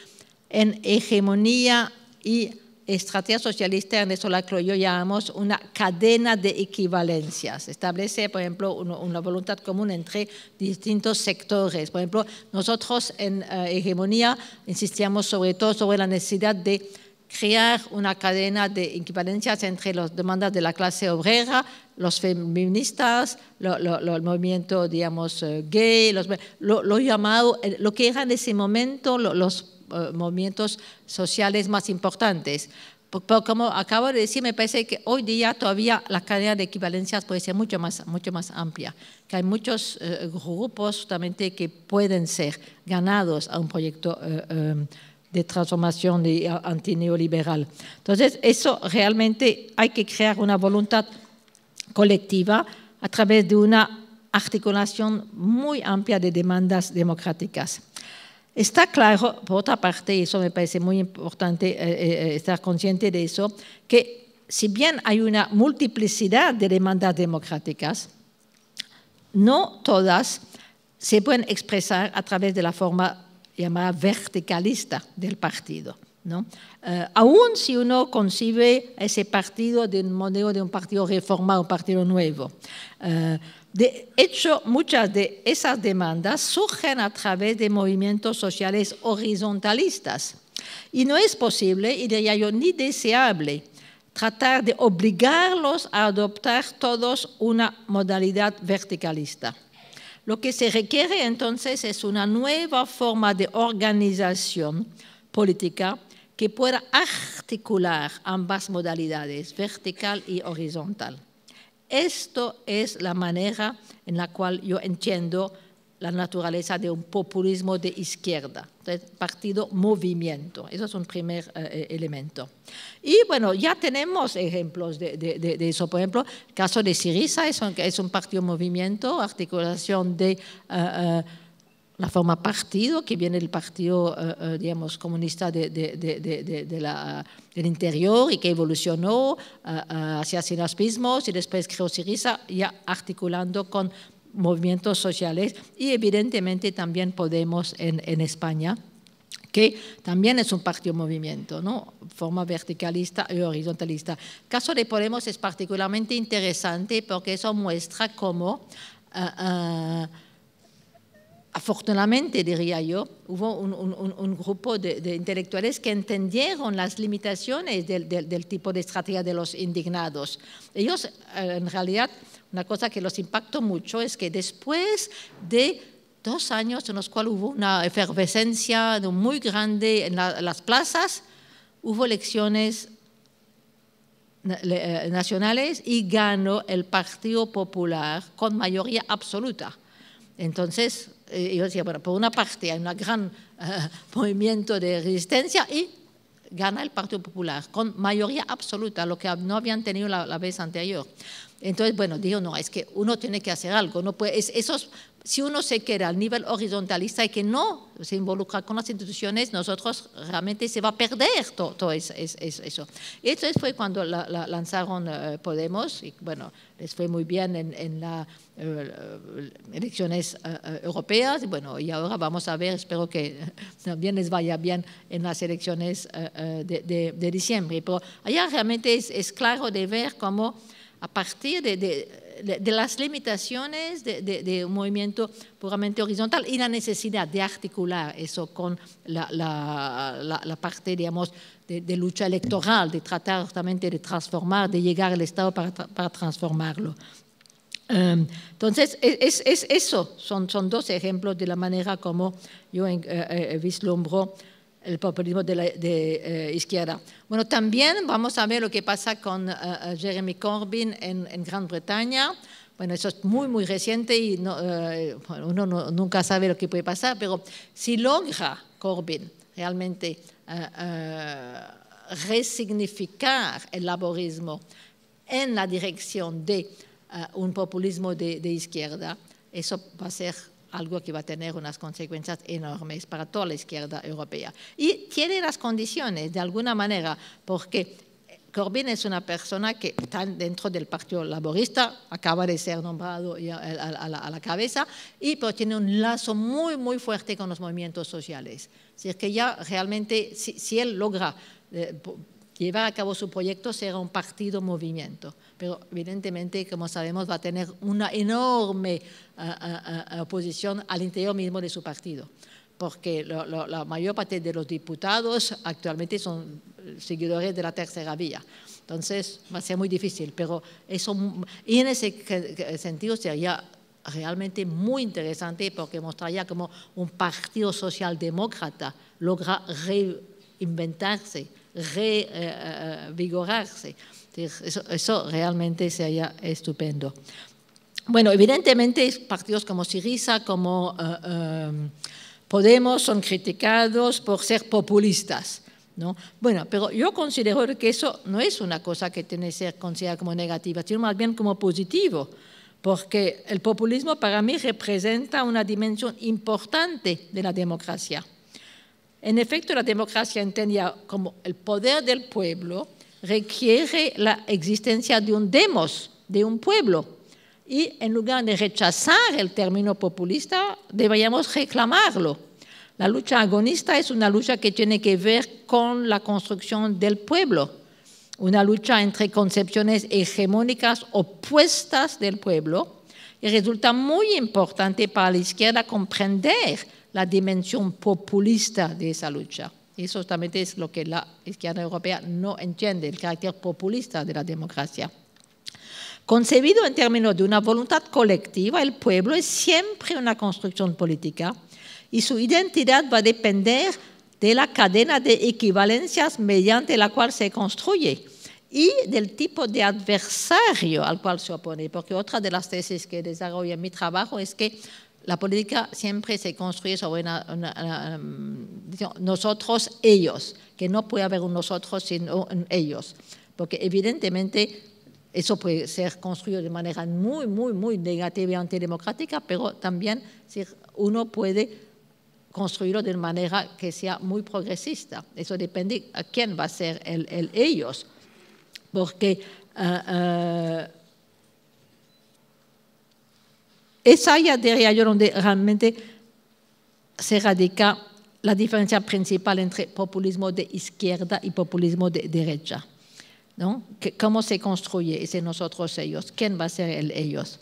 en hegemonía y estrategia socialista en eso la yo llamamos una cadena de equivalencias. Establece, por ejemplo, una voluntad común entre distintos sectores. Por ejemplo, nosotros en eh, Hegemonía insistíamos sobre todo sobre la necesidad de crear una cadena de equivalencias entre las demandas de la clase obrera, los feministas, lo, el movimiento, digamos, eh, gay, los, lo, llamado, eh, lo que era en ese momento los eh, movimientos sociales más importantes. Pero como acabo de decir, me parece que hoy día todavía la cadena de equivalencias puede ser mucho más, mucho más amplia, que hay muchos eh, grupos justamente que pueden ser ganados a un proyecto eh, de transformación antineoliberal. Entonces, eso realmente hay que crear una voluntad colectiva a través de una articulación muy amplia de demandas democráticas. Está claro, por otra parte, y eso me parece muy importante eh, eh, estar consciente de eso, que si bien hay una multiplicidad de demandas democráticas, no todas se pueden expresar a través de la forma llamada verticalista del partido. ¿no? Eh, aún si uno concibe ese partido de un modelo de un partido reformado, un partido nuevo. Eh, de hecho, muchas de esas demandas surgen a través de movimientos sociales horizontalistas. Y no es posible, y de yo, ni deseable tratar de obligarlos a adoptar todos una modalidad verticalista. Lo que se requiere entonces es una nueva forma de organización política que pueda articular ambas modalidades, vertical y horizontal. Esto es la manera en la cual yo entiendo la naturaleza de un populismo de izquierda, partido movimiento. Eso es un primer eh, eh, elemento. Y bueno, ya tenemos ejemplos de, eso. Por ejemplo, el caso de Siriza es un, partido movimiento, articulación de... Eh, la forma partido, que viene del Partido, eh, eh, digamos, comunista de, de, de, la, del interior y que evolucionó eh, hacia sinaspismos y después creó Siriza, ya articulando con movimientos sociales y evidentemente también Podemos en, en España que también es un partido movimiento, ¿no? Forma verticalista y horizontalista. El caso de Podemos es particularmente interesante porque eso muestra cómo afortunadamente, diría yo, hubo un, grupo de, intelectuales que entendieron las limitaciones del, tipo de estrategia de los indignados. Ellos, eh, en realidad, una cosa que los impactó mucho es que después de dos años en los cuales hubo una efervescencia muy grande en las plazas, hubo elecciones eh, nacionales y ganó el Partido Popular con mayoría absoluta. Entonces, eh, decía, bueno, por una parte hay un gran eh, movimiento de resistencia y gana el Partido Popular con mayoría absoluta, lo que no habían tenido la vez anterior. Entonces, bueno, dijo, no, es que uno tiene que hacer algo, no puede, esos, si uno se queda al nivel horizontalista y que no se involucra con las instituciones, nosotros realmente se va a perder todo, eso, eso. Y fue cuando la, lanzaron eh, Podemos, y bueno, les fue muy bien en, las eh, elecciones eh, europeas, y bueno, y ahora vamos a ver, espero que también les vaya bien en las elecciones de, diciembre. Pero allá realmente es claro de ver cómo a partir de, las limitaciones de, un movimiento puramente horizontal y la necesidad de articular eso con la, parte, digamos, de, lucha electoral, de tratar justamente de transformar, de llegar al Estado para, transformarlo. Em, entonces, e, es, eso, son, son, dos ejemplos de la manera como yo eh, eh, vislumbro el populismo de, la, eh, izquierda. Bueno, también vamos a ver lo que pasa con eh, eh, Jeremy Corbyn en, Gran Bretaña. Bueno, eso es muy, muy reciente y uno nunca sabe lo que puede pasar, pero si logra Corbyn realmente resignificar el laborismo en la dirección de un populismo de, de izquierda, eso va a ser algo que va a tener unas consecuencias enormes para toda la izquierda europea. Y tiene las condiciones, de alguna manera, porque Corbyn es una persona que está dentro del Partido Laborista, acaba de ser nombrado a la cabeza, y pero tiene un lazo muy, muy fuerte con los movimientos sociales. Es decir, que ya realmente, si, él logra... Eh, llevar a cabo su proyecto será un partido movimiento, pero evidentemente, como sabemos, va a tener una enorme ah, ah, ah, oposición al interior mismo de su partido, porque la mayor parte de los diputados actualmente son eh, seguidores de la tercera vía. Entonces va a ser muy difícil, pero eso, y en ese sentido sería realmente muy interesante porque mostraría cómo un partido socialdemócrata logra reinventarse revigorarse. Eh, eh, eso, realmente sería estupendo. Bueno, evidentemente partidos como Siriza, como eh, Podemos son criticados por ser populistas. ¿no? Bueno, pero yo considero que eso no es una cosa que tiene que ser considerada como negativa, sino más bien como positivo, porque el populismo para mí representa una dimensión importante de la democracia. En efecto, la democracia entendida como el poder del pueblo requiere la existencia de un demos, de un pueblo. Y en lugar de rechazar el término populista, deberíamos reclamarlo. La lucha agonista es una lucha que tiene que ver con la construcción del pueblo, una lucha entre concepciones hegemónicas opuestas del pueblo. Y resulta muy importante para la izquierda comprender la dimensión populista de esa lucha. eso también es lo que la izquierda europea no entiende, el carácter populista de la democracia. Concebido en términos de una voluntad colectiva, el pueblo es siempre una construcción política y su identidad va a depender de la cadena de equivalencias mediante la cual se construye y del tipo de adversario al cual se opone, porque otra de las tesis que desarrollo en mi trabajo es que la política siempre se construye sobre um, nosotros, ellos, que no puede haber un nosotros sino ellos, porque evidentemente eso puede ser construido de manera muy, muy, muy negativa y antidemocrática, pero también uno puede construirlo de manera que sea muy progresista. Eso depende a quién va a ser el, ellos, porque... Ah, ah, es allá diría yo, donde realmente se radica la diferencia principal entre populismo de izquierda y populismo de derecha. ¿no? ¿Cómo se construye ese nosotros ellos? ¿Quién va a ser el ellos?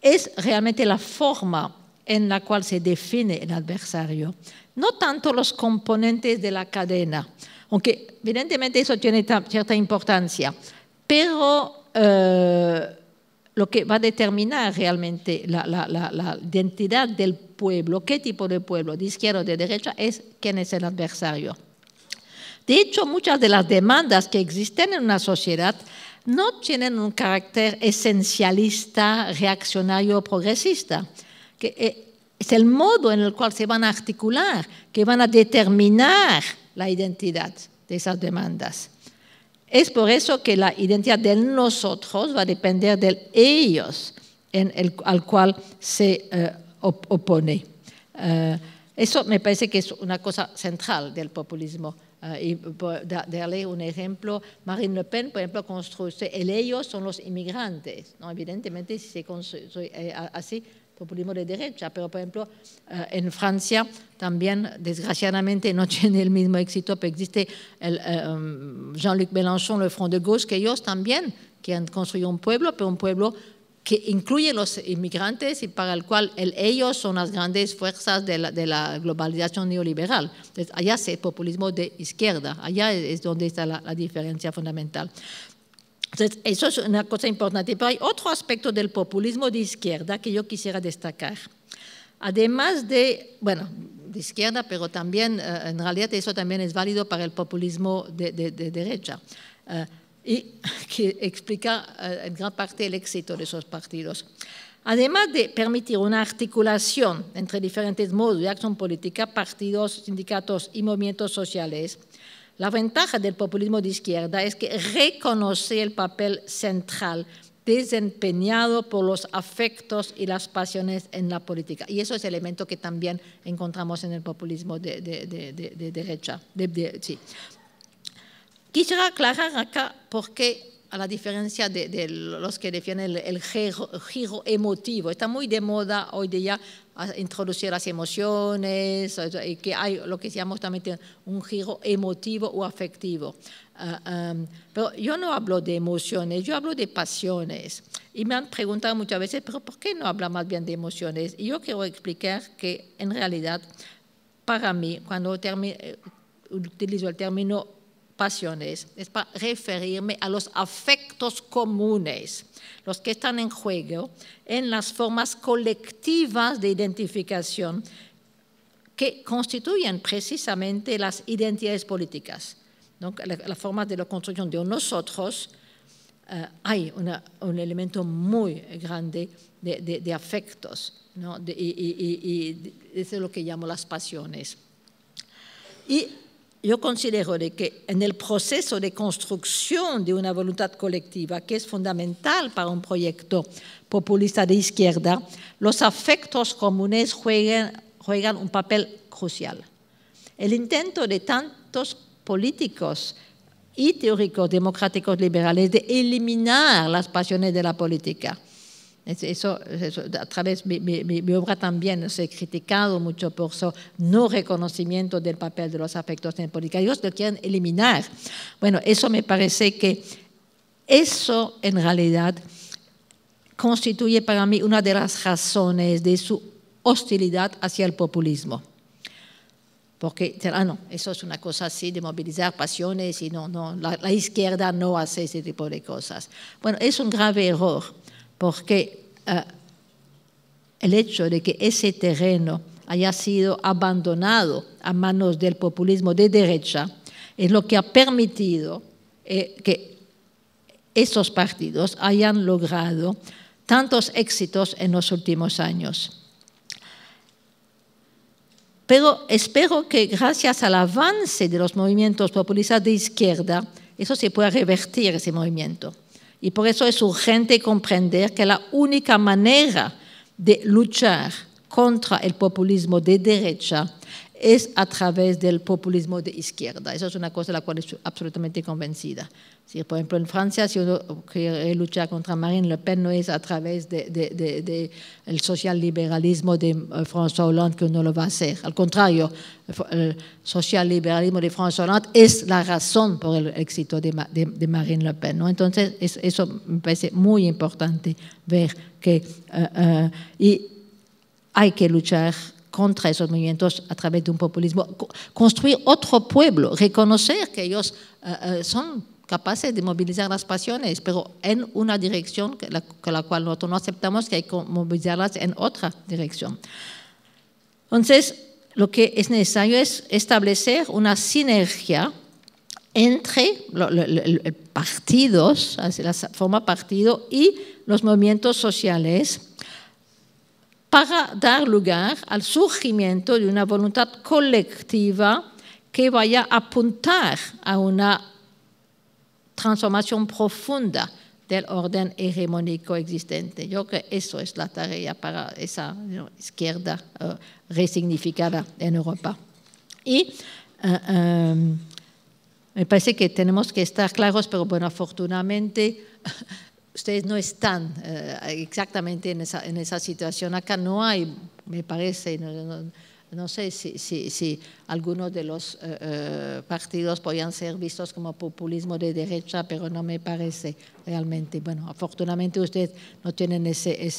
Es realmente la forma en la cual se define el adversario, no tanto los componentes de la cadena, aunque evidentemente eso tiene cierta importancia, pero eh, lo que va a determinar realmente la, identidad del pueblo, qué tipo de pueblo, de izquierda o de derecha, es quién es el adversario. De hecho, muchas de las demandas que existen en una sociedad no tienen un carácter esencialista, reaccionario o progresista, que eh, es el modo en el cual se van a articular, que van a determinar la identidad de esas demandas. Es por eso que la identidad de nosotros va a depender del ellos al cual se eh, opone. Eh, eso me parece que es una cosa central del populismo. Eh, y darle un ejemplo, Marine Le Pen, por ejemplo, construye, el ellos son los inmigrantes. ¿no? Evidentemente, si se construye así, populismo de derecha, pero por ejemplo eh, en Francia también desgraciadamente no tiene el mismo éxito, pero existe eh, um, Jean-Luc Mélenchon, el Front de Gauche, que ellos también que han construido un pueblo, pero un pueblo que incluye los inmigrantes y para el cual ellos son las grandes fuerzas de la, globalización neoliberal. allá es el populismo de izquierda, allá es donde está la diferencia fundamental eso es una cosa importante. Pero hay otro aspecto del populismo de izquierda que yo quisiera destacar. Además de, bueno, de izquierda, pero también, eh, en realidad, eso también es válido para el populismo de, de derecha. Eh, y que explica eh, en gran parte el éxito de esos partidos. Además de permitir una articulación entre diferentes modos de acción política, partidos, sindicatos y movimientos sociales, la ventaja del populismo de izquierda es que reconoce el papel central desempeñado por los afectos y las pasiones en la política. Y eso es el elemento que también encontramos en el populismo de, derecha. Quisiera aclarar acá por qué a la diferencia de, los que defienden el, giro, emotivo. Está muy de moda hoy día introducir las emociones y que hay lo que llamamos también un giro emotivo o afectivo. Ah, pero yo no hablo de emociones, yo hablo de pasiones. Y me han preguntado muchas veces, pero ¿por qué no habla más bien de emociones? Y yo quiero explicar que en realidad, para mí, cuando eh, utilizo el término pasiones, es para referirme a los afectos comunes, los que están en juego en las formas colectivas de identificación que constituyen precisamente las identidades políticas. La, forma de la construcción de nosotros, eh, hay un elemento muy grande de, afectos, ¿no? y, y eso es lo que llamo las pasiones. Y yo considero que en el proceso de construcción de una voluntad colectiva, que es fundamental para un proyecto populista de izquierda, los afectos comunes juegan, juegan un papel crucial. El intento de tantos políticos y teóricos democráticos liberales de eliminar las pasiones de la política eso, a través mi, mi, obra también se ha criticado mucho por su no reconocimiento del papel de los afectos en política. Ellos lo quieren eliminar. Bueno, eso me parece que eso en realidad constituye para mí una de las razones de su hostilidad hacia el populismo. Porque, ah, no, eso es una cosa así de movilizar pasiones y no, no, la, la izquierda no hace ese tipo de cosas. Bueno, es un grave error porque eh, el hecho de que ese terreno haya sido abandonado a manos del populismo de derecha es lo que ha permitido eh, que esos partidos hayan logrado tantos éxitos en los últimos años. Pero espero que gracias al avance de los movimientos populistas de izquierda, eso se pueda revertir, ese movimiento. Y por eso es urgente comprender que la única manera de luchar contra el populismo de derecha es a través del populismo de izquierda. Eso es una cosa de la cual estoy absolutamente convencida. Si, por ejemplo, en Francia, si uno quiere eh, luchar contra Marine Le Pen, no es a través del de, de, de, de eh, François Hollande que uno lo va a hacer. Al contrario, el social liberalismo de François Hollande es la razón por el éxito de, Marine Le Pen. Entonces, eso me parece muy importante ver que... Eh, hay que luchar contra esos movimientos a través de un populismo, construir otro pueblo, reconocer que ellos eh, eh, son capaces de movilizar las pasiones, pero en una dirección con la, cual nosotros no aceptamos que hay que movilizarlas en otra dirección. Entonces, lo que es necesario es establecer una sinergia entre los partidos, la forma partido y los movimientos sociales para dar lugar al surgimiento de una voluntad colectiva que vaya a apuntar a una transformación profunda del orden hegemónico existente. Yo creo que eso es la tarea para esa izquierda eh, resignificada en Europa. Y eh, em, me parece que tenemos que estar claros, pero bueno, afortunadamente ustedes no están eh, exactamente en esa, situación. Acá no hay, me parece, no, sé si, algunos de los eh, eh, partidos podían ser vistos como populismo de derecha, pero no me parece realmente. Bueno, afortunadamente ustedes no tienen ese,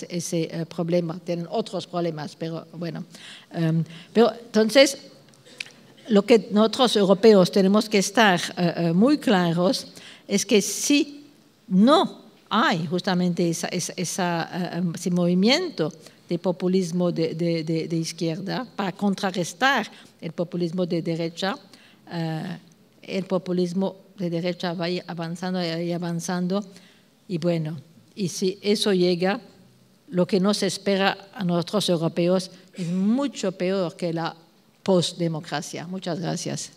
problema, tienen otros problemas, pero bueno. Em, pero entonces, lo que nosotros europeos tenemos que estar muy claros es que si no hay justamente esa, eh, em, ese movimiento de populismo de, izquierda para contrarrestar el populismo de derecha. Eh, el populismo de derecha va avanzando y avanzando. Y bueno, y si eso llega, lo que nos espera a nosotros europeos es mucho peor que la postdemocracia. Muchas gracias.